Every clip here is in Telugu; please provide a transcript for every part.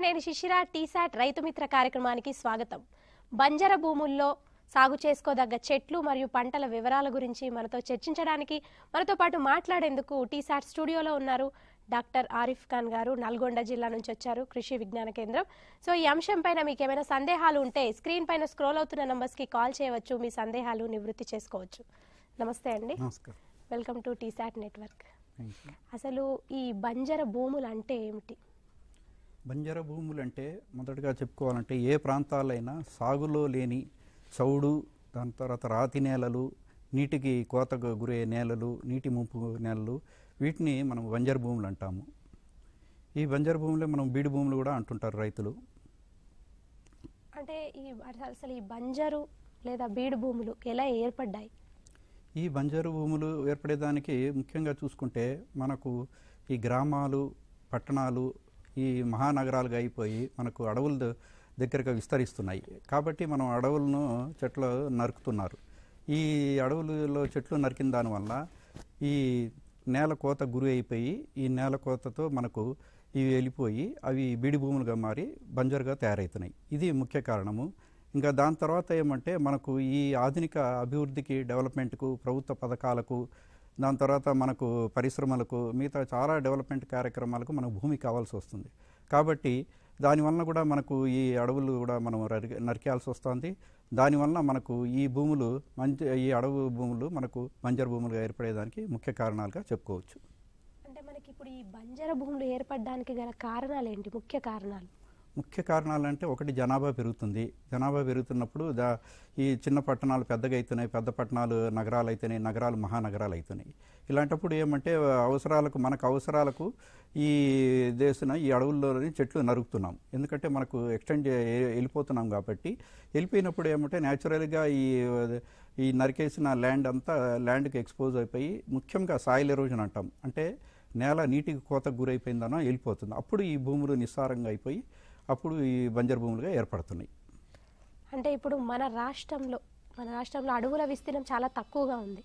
నమస్తే నేను శిషిరా టీసాట్ రైతు మిత్ర కార్యక్రమానికి స్వాగతం బంజర భూముల్లో సాగు చేసుకోదగ్గ చెట్లు మరియు పంటల వివరాల గురించి మనతో చర్చించడానికి మనతో పాటు మాట్లాడేందుకు టీసాట్ స్టూడియోలో ఉన్నారు డాక్టర్ ఆరిఫ్ ఖాన్ గారు నల్గొండ జిల్లా నుంచి వచ్చారు కృషి విజ్ఞాన కేంద్రం సో ఈ అంశం పైన మీకు ఏమైనా సందేహాలు ఉంటే స్క్రీన్ పైన స్క్రోల్ అవుతున్న నంబర్స్కి కాల్ చేయవచ్చు మీ సందేహాలు నివృత్తి చేసుకోవచ్చు నమస్తే అండి వెల్కమ్ టు టీసాట్ నెట్వర్క్ అసలు ఈ బంజర భూములు అంటే ఏమిటి బంజర భూములు అంటే మొదటగా చెప్పుకోవాలంటే ఏ ప్రాంతాలైనా సాగులో లేని చౌడు దాని తర్వాత రాతి నేలలు నీటికి కోతకు గురే నేలలు నీటి ముంపు నేలలు వీటిని మనం బంజర భూములు అంటాము ఈ బంజరు భూములే మనం బీడు భూములు కూడా అంటుంటారు రైతులు అంటే ఈ అసలు ఈ బంజరు లేదా బీడు భూములు ఎలా ఏర్పడ్డాయి ఈ బంజరు భూములు ఏర్పడేదానికి ముఖ్యంగా చూసుకుంటే మనకు ఈ గ్రామాలు పట్టణాలు ఈ మహానగరాలుగా అయిపోయి మనకు అడవుల దగ్గరగా విస్తరిస్తున్నాయి కాబట్టి మనం అడవులను చెట్లు నరుకుతున్నారు ఈ అడవులలో చెట్లు నరికిన దానివల్ల ఈ నేల కోత గురి అయిపోయి ఈ నేల కోతతో మనకు ఇవి వెళ్ళిపోయి అవి బీడి భూములుగా మారి బంజరుగా తయారవుతున్నాయి ఇది ముఖ్య కారణము ఇంకా దాని తర్వాత ఏమంటే మనకు ఈ ఆధునిక అభివృద్ధికి డెవలప్మెంట్కు ప్రభుత్వ పథకాలకు దాని తర్వాత మనకు పరిశ్రమలకు మిగతా చాలా డెవలప్మెంట్ కార్యక్రమాలకు మనకు భూమి కావాల్సి వస్తుంది కాబట్టి దానివల్ల కూడా మనకు ఈ అడవులు కూడా మనం నరికేయాల్సి వస్తుంది దానివల్ల మనకు ఈ భూములు మంచి ఈ అడవు భూములు మనకు బంజర భూములుగా ఏర్పడేదానికి ముఖ్య కారణాలుగా చెప్పుకోవచ్చు అంటే మనకి ఇప్పుడు ఈ బంజర భూములు ఏర్పడడానికి గల కారణాలు ఏంటి ముఖ్య కారణాలు ముఖ్య కారణాలంటే ఒకటి జనాభా పెరుగుతుంది జనాభా పెరుగుతున్నప్పుడు దా ఈ చిన్న పట్టణాలు పెద్దగా అవుతున్నాయి పెద్ద పట్టణాలు నగరాలు అవుతున్నాయి నగరాలు మహానగరాలు అవుతున్నాయి ఇలాంటప్పుడు ఏమంటే అవసరాలకు మనకు అవసరాలకు ఈ దేశన ఈ అడవుల్లోనే చెట్లు నరుకుతున్నాం ఎందుకంటే మనకు ఎక్స్టెండ్ వెళ్ళిపోతున్నాం కాబట్టి వెళ్ళిపోయినప్పుడు ఏమంటే న్యాచురల్గా ఈ ఈ నరికేసిన ల్యాండ్ అంతా ల్యాండ్కి ఎక్స్పోజ్ అయిపోయి ముఖ్యంగా సాయిల్ ఎరోజన్ అంటాం అంటే నేల నీటికి కోతకు గురైపోయిందనో వెళ్ళిపోతుంది అప్పుడు ఈ భూములు నిస్సారంగా అయిపోయి అప్పుడు ఈ బంజరు భూములుగా ఏర్పడుతున్నాయి అంటే ఇప్పుడు మన రాష్ట్రంలో మన రాష్ట్రంలో అడవుల విస్తీర్ణం చాలా తక్కువగా ఉంది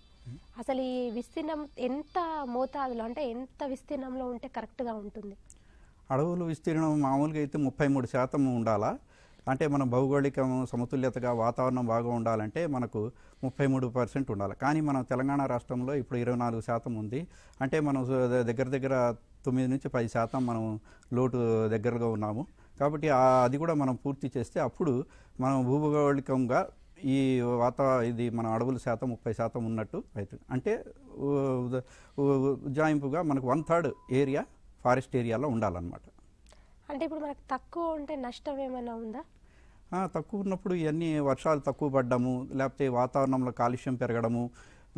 అసలు ఈ విస్తీర్ణం ఎంత మోతాదులో అంటే ఎంత విస్తీర్ణంలో ఉంటే కరెక్ట్గా ఉంటుంది అడవుల విస్తీర్ణం మామూలుగా అయితే ముప్పై మూడు శాతం ఉండాలా అంటే మన భౌగోళిక సమతుల్యతగా వాతావరణం బాగా ఉండాలంటే మనకు ముప్పై మూడు పర్సెంట్ ఉండాలి కానీ మనం తెలంగాణ రాష్ట్రంలో ఇప్పుడు ఇరవై నాలుగు శాతం ఉంది అంటే మనం దగ్గర దగ్గర తొమ్మిది నుంచి పది శాతం మనం లోటు దగ్గరగా ఉన్నాము కాబట్టి అది కూడా మనం పూర్తి చేస్తే అప్పుడు మనం భూభౌగోళికంగా ఈ వాతావరణ ఇది మన అడవుల శాతం ముప్పై శాతం ఉన్నట్టు అవుతుంది అంటే ఉజ్జాయింపుగా మనకు వన్ థర్డ్ ఏరియా ఫారెస్ట్ ఏరియాలో ఉండాలన్నమాట అంటే ఇప్పుడు మనకు తక్కువ ఉంటే నష్టం ఏమైనా ఉందా తక్కువ ఉన్నప్పుడు ఇవన్నీ వర్షాలు తక్కువ పడ్డము లేకపోతే వాతావరణంలో కాలుష్యం పెరగడము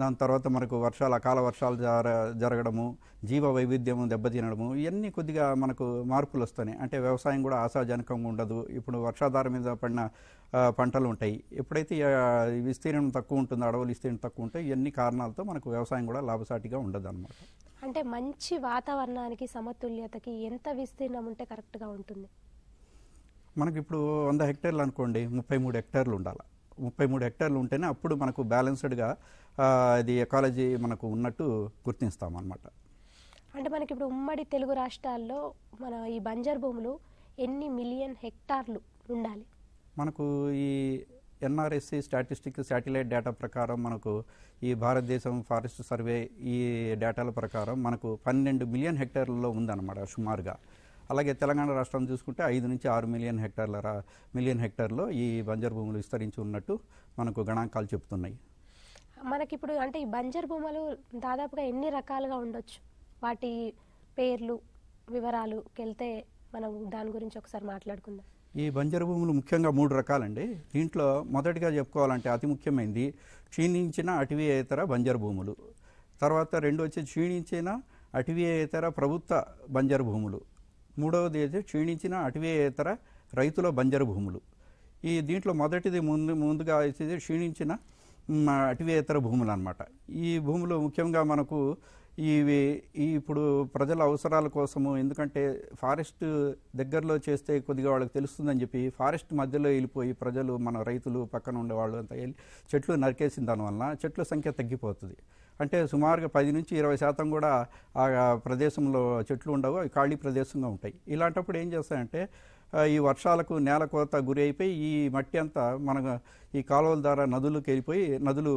దాని తర్వాత మనకు వర్షాలు అకాల వర్షాలు జర జరగడము జీవ వైవిధ్యము దెబ్బతినడము ఇవన్నీ కొద్దిగా మనకు మార్పులు వస్తున్నాయి అంటే వ్యవసాయం కూడా ఆశాజనకంగా ఉండదు ఇప్పుడు వర్షాధార మీద పడిన పంటలు ఉంటాయి ఎప్పుడైతే విస్తీర్ణం తక్కువ ఉంటుందో అడవులు విస్తీర్ణం తక్కువ ఉంటాయి ఇవన్నీ కారణాలతో మనకు వ్యవసాయం కూడా లాభసాటిగా ఉండదు అనమాట అంటే మంచి వాతావరణానికి సమతుల్యతకి ఎంత విస్తీర్ణం ఉంటే కరెక్ట్గా ఉంటుంది మనకి ఇప్పుడు వంద హెక్టర్లు అనుకోండి ముప్పై మూడు హెక్టార్లు ఉండాలి ముప్పై మూడు హెక్టార్లు ఉంటేనే అప్పుడు మనకు బ్యాలెన్స్డ్గా అది ఎకాలజీ మనకు ఉన్నట్టు గుర్తిస్తామన్నమాట అంటే మనకి ఇప్పుడు ఉమ్మడి తెలుగు రాష్ట్రాల్లో మన ఈ బంజర్ భూములు ఎన్ని మిలియన్ హెక్టార్లు ఉండాలి మనకు ఈ ఎన్ఆర్ఎస్సి స్టాటిస్టిక్ శాటిలైట్ డేటా ప్రకారం మనకు ఈ భారతదేశం ఫారెస్ట్ సర్వే ఈ డేటాల ప్రకారం మనకు పన్నెండు మిలియన్ హెక్టార్లలో ఉందన్నమాట సుమారుగా అలాగే తెలంగాణ రాష్ట్రం చూసుకుంటే ఐదు నుంచి ఆరు మిలియన్ హెక్టార్ల మిలియన్ హెక్టార్లో ఈ బంజర్ భూములు విస్తరించి ఉన్నట్టు మనకు గణాంకాలు చెబుతున్నాయి మనకిప్పుడు అంటే ఈ బంజర్ భూములు దాదాపుగా ఎన్ని రకాలుగా ఉండొచ్చు వాటి పేర్లు వివరాలు వెళ్తే మనం దాని గురించి ఒకసారి మాట్లాడుకుందాం ఈ బంజరు భూములు ముఖ్యంగా మూడు రకాలండి దీంట్లో మొదటిగా చెప్పుకోవాలంటే అతి ముఖ్యమైనది క్షీణించిన అటవీయేతర బంజరు భూములు తర్వాత రెండు వచ్చి క్షీణించిన అటవీయేతర ప్రభుత్వ బంజరు భూములు మూడవది అయితే క్షీణించిన అటవేతర రైతుల బంజరు భూములు ఈ దీంట్లో మొదటిది ముందు ముందుగా అయితే క్షీణించిన అటవేతర భూములు అనమాట ఈ భూములు ముఖ్యంగా మనకు ఇవి ఇప్పుడు ప్రజల అవసరాల కోసము ఎందుకంటే ఫారెస్ట్ దగ్గరలో చేస్తే కొద్దిగా వాళ్ళకి తెలుస్తుందని చెప్పి ఫారెస్ట్ మధ్యలో వెళ్ళిపోయి ప్రజలు మన రైతులు పక్కన ఉండేవాళ్ళు అంతా వెళ్ళి చెట్లు నరికేసిన దానివల్ల చెట్ల సంఖ్య తగ్గిపోతుంది అంటే సుమారుగా పది నుంచి ఇరవై శాతం కూడా ఆ ప్రదేశంలో చెట్లు ఉండవు అవి ఖాళీ ప్రదేశంగా ఉంటాయి ఇలాంటప్పుడు ఏం చేస్తాయంటే ఈ వర్షాలకు నేల కోత గురి అయిపోయి ఈ మట్టి అంతా మన ఈ కాలువల ద్వారా నదులకు వెళ్ళిపోయి నదులు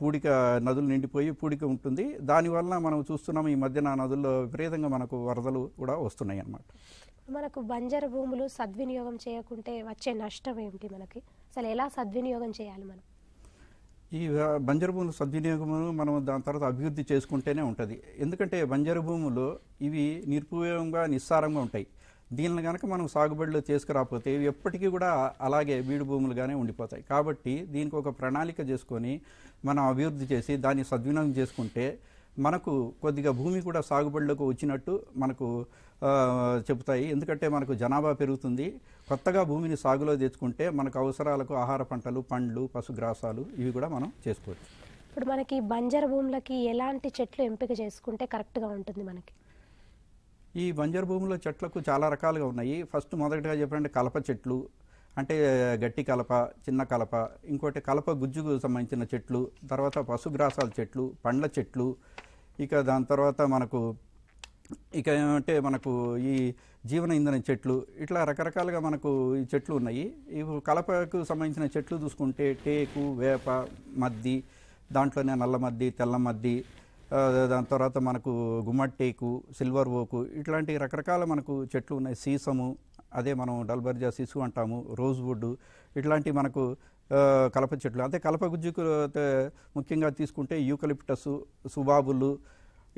పూడిక నదులు నిండిపోయి పూడిక ఉంటుంది దానివల్ల మనం చూస్తున్నాం ఈ మధ్యన నదుల్లో విపరీతంగా మనకు వరదలు కూడా వస్తున్నాయి అన్నమాట మనకు బంజర భూములు సద్వినియోగం చేయకుంటే వచ్చే నష్టం ఏమిటి మనకి అసలు ఎలా సద్వినియోగం చేయాలి మనం ఈ బంజరు భూములు సద్వినియోగం మనం దాని తర్వాత అభివృద్ధి చేసుకుంటేనే ఉంటుంది ఎందుకంటే బంజరు భూములు ఇవి నిర్పయోగంగా నిస్సారంగా ఉంటాయి దీనిని కనుక మనం సాగుబడిలో చేసుకురాకపోతే ఇవి ఎప్పటికీ కూడా అలాగే బీడు భూములుగానే ఉండిపోతాయి కాబట్టి దీనికి ఒక ప్రణాళిక చేసుకొని మనం అభివృద్ధి చేసి దాన్ని సద్వినియోగం చేసుకుంటే మనకు కొద్దిగా భూమి కూడా సాగుబడిలోకి వచ్చినట్టు మనకు చెబుతాయి ఎందుకంటే మనకు జనాభా పెరుగుతుంది కొత్తగా భూమిని సాగులో తెచ్చుకుంటే మనకు అవసరాలకు ఆహార పంటలు పండ్లు పశుగ్రాసాలు ఇవి కూడా మనం చేసుకోవచ్చు ఇప్పుడు మనకి బంజర భూములకి ఎలాంటి చెట్లు ఎంపిక చేసుకుంటే కరెక్ట్గా ఉంటుంది మనకి ఈ బంజరు భూమిలో చెట్లకు చాలా రకాలుగా ఉన్నాయి ఫస్ట్ మొదటిగా చెప్పాలంటే కలప చెట్లు అంటే గట్టి కలప చిన్న కలప ఇంకోటి కలప గుజ్జుకు సంబంధించిన చెట్లు తర్వాత పశుగ్రాసాల చెట్లు పండ్ల చెట్లు ఇక దాని తర్వాత మనకు ఇక ఏమంటే మనకు ఈ జీవన ఇంధన చెట్లు ఇట్లా రకరకాలుగా మనకు ఈ చెట్లు ఉన్నాయి ఇవి కలపకు సంబంధించిన చెట్లు చూసుకుంటే టేకు వేప మద్ది దాంట్లోనే నల్ల మద్ది తెల్ల మద్ది దాని తర్వాత మనకు గుమ్మట్టేకు సిల్వర్ ఓకు ఇట్లాంటి రకరకాల మనకు చెట్లు ఉన్నాయి సీసము అదే మనం డల్బర్జా సీసు అంటాము రోజ్ ఇట్లాంటి మనకు కలప చెట్లు అంటే కలప గుజ్జుకు ముఖ్యంగా తీసుకుంటే యూకలిప్టస్ సుబాబులు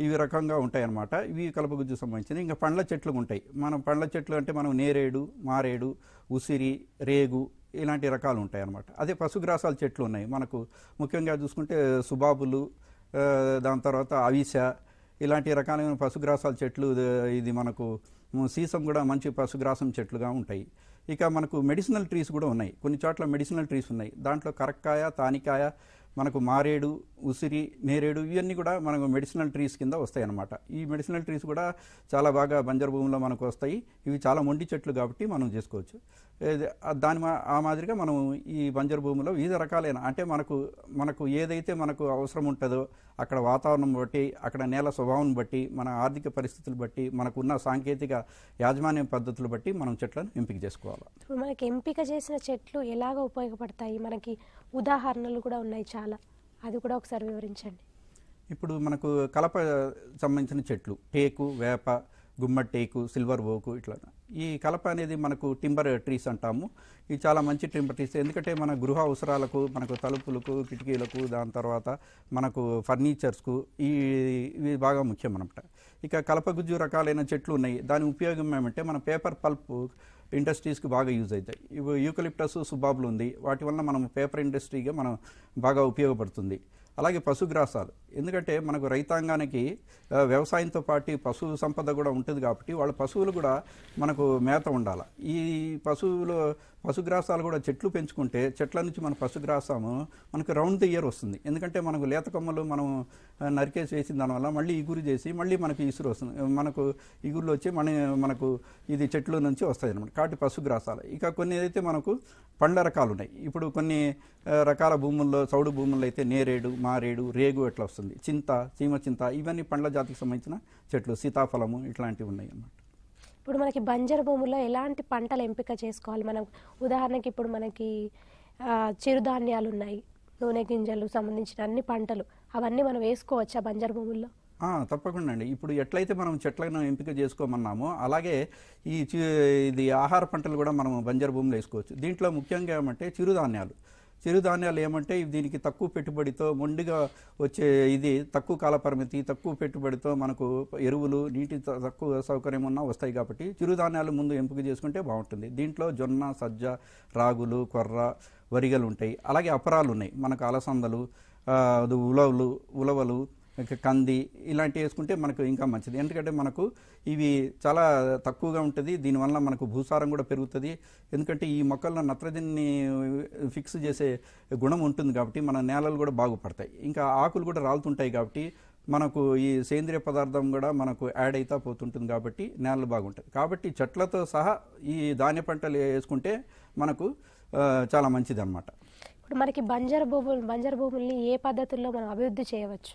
ఇవి రకంగా అన్నమాట ఇవి కలపగుజ్జు సంబంధించినవి ఇంకా పండ్ల చెట్లు ఉంటాయి మనం పండ్ల చెట్లు అంటే మనం నేరేడు మారేడు ఉసిరి రేగు ఇలాంటి రకాలు ఉంటాయి అన్నమాట అదే పశుగ్రాసాల చెట్లు ఉన్నాయి మనకు ముఖ్యంగా చూసుకుంటే సుబాబులు దాని తర్వాత అవిస ఇలాంటి రకాలైన పశుగ్రాసాల చెట్లు ఇది మనకు సీసం కూడా మంచి పశుగ్రాసం చెట్లుగా ఉంటాయి ఇక మనకు మెడిసినల్ ట్రీస్ కూడా ఉన్నాయి కొన్ని చోట్ల మెడిసినల్ ట్రీస్ ఉన్నాయి దాంట్లో కరక్కాయ తానికాయ మనకు మారేడు ఉసిరి నేరేడు ఇవన్నీ కూడా మనకు మెడిసినల్ ట్రీస్ కింద వస్తాయి అన్నమాట ఈ మెడిసినల్ ట్రీస్ కూడా చాలా బాగా బంజరు భూమిలో మనకు వస్తాయి ఇవి చాలా మొండి చెట్లు కాబట్టి మనం చేసుకోవచ్చు దాని ఆ మాదిరిగా మనం ఈ బంజరు భూమిలో వివిధ రకాలైన అంటే మనకు మనకు ఏదైతే మనకు అవసరం ఉంటుందో అక్కడ వాతావరణం బట్టి అక్కడ నేల స్వభావం బట్టి మన ఆర్థిక పరిస్థితులు బట్టి మనకున్న సాంకేతిక యాజమాన్య పద్ధతులు బట్టి మనం చెట్లను ఎంపిక చేసుకోవాలి మనకి ఎంపిక చేసిన చెట్లు ఎలాగ ఉపయోగపడతాయి మనకి ఉదాహరణలు కూడా ఉన్నాయి చాలా అది కూడా ఒకసారి వివరించండి ఇప్పుడు మనకు కలప సంబంధించిన చెట్లు టేకు వేప గుమ్మ టేకు సిల్వర్ ఓకు ఇట్లా ఈ కలప అనేది మనకు టింబర్ ట్రీస్ అంటాము ఇది చాలా మంచి టింబర్ ట్రీస్ ఎందుకంటే మన గృహ అవసరాలకు మనకు తలుపులకు కిటికీలకు దాని తర్వాత మనకు ఫర్నిచర్స్కు ఈ ఇవి బాగా ముఖ్యం అనమాట ఇక కలప గుజ్జు రకాలైన చెట్లు ఉన్నాయి దాని ఉపయోగం ఏమంటే మన పేపర్ పల్ప్ ఇండస్ట్రీస్కి బాగా యూజ్ అవుతాయి ఇవి యూకలిప్టస్ సుబాబులు ఉంది వాటి వల్ల మనం పేపర్ ఇండస్ట్రీగా మనం బాగా ఉపయోగపడుతుంది అలాగే పశుగ్రాసాలు ఎందుకంటే మనకు రైతాంగానికి వ్యవసాయంతో పాటు పశు సంపద కూడా ఉంటుంది కాబట్టి వాళ్ళ పశువులు కూడా మనకు మేత ఉండాలి ఈ పశువులు పశుగ్రాసాలు కూడా చెట్లు పెంచుకుంటే చెట్ల నుంచి మన పశుగ్రాసము మనకు రౌండ్ ది ఇయర్ వస్తుంది ఎందుకంటే మనకు లేత కొమ్మలు మనం నరికేసి వేసిన దానివల్ల మళ్ళీ ఇగురు చేసి మళ్ళీ మనకు ఇసురు వస్తుంది మనకు ఇగురులు వచ్చి మన మనకు ఇది చెట్ల నుంచి వస్తాయి అనమాట కాబట్టి పశుగ్రాసాలు ఇక కొన్ని ఏదైతే మనకు పండ్ల రకాలు ఉన్నాయి ఇప్పుడు కొన్ని రకాల భూముల్లో చౌడు భూముల్లో అయితే నేరేడు మారేడు రేగు ఎట్లా వస్తుంది చింత చీమ చింత ఇవన్నీ పండ్ల జాతికి సంబంధించిన చెట్లు సీతాఫలము ఇట్లాంటివి ఉన్నాయి అన్నమాట ఇప్పుడు మనకి బంజరు భూముల్లో ఎలాంటి పంటలు ఎంపిక చేసుకోవాలి మనం ఉదాహరణకి ఇప్పుడు మనకి చిరుధాన్యాలు ఉన్నాయి నూనె గింజలు సంబంధించిన అన్ని పంటలు అవన్నీ మనం వేసుకోవచ్చా బంజర్ భూముల్లో తప్పకుండా అండి ఇప్పుడు ఎట్లయితే మనం చెట్లను ఎంపిక చేసుకోమన్నామో అలాగే ఈ ఇది ఆహార పంటలు కూడా మనం బంజర్ భూములు వేసుకోవచ్చు దీంట్లో ముఖ్యంగా ఏమంటే చిరుధాన్యాలు చిరుధాన్యాలు ఏమంటే దీనికి తక్కువ పెట్టుబడితో మొండిగా వచ్చే ఇది తక్కువ కాల పరిమితి తక్కువ పెట్టుబడితో మనకు ఎరువులు నీటి తక్కువ సౌకర్యం ఉన్నా వస్తాయి కాబట్టి చిరుధాన్యాలు ముందు ఎంపిక చేసుకుంటే బాగుంటుంది దీంట్లో జొన్న సజ్జ రాగులు కొర్ర వరిగలు ఉంటాయి అలాగే అపరాలు ఉన్నాయి మనకు అలసందలు ఉలవలు ఉలవలు కంది ఇలాంటివి వేసుకుంటే మనకు ఇంకా మంచిది ఎందుకంటే మనకు ఇవి చాలా తక్కువగా ఉంటుంది దీనివల్ల మనకు భూసారం కూడా పెరుగుతుంది ఎందుకంటే ఈ మొక్కల్లో నత్రజనిని ఫిక్స్ చేసే గుణం ఉంటుంది కాబట్టి మన నేలలు కూడా బాగుపడతాయి ఇంకా ఆకులు కూడా రాలుతుంటాయి కాబట్టి మనకు ఈ సేంద్రియ పదార్థం కూడా మనకు యాడ్ అయితే పోతుంటుంది కాబట్టి నేలలు బాగుంటుంది కాబట్టి చెట్లతో సహా ఈ ధాన్య పంటలు వేసుకుంటే మనకు చాలా మంచిది అనమాట ఇప్పుడు మనకి బంజర భూములు బంజర భూముల్ని ఏ పద్ధతుల్లో మనం అభివృద్ధి చేయవచ్చు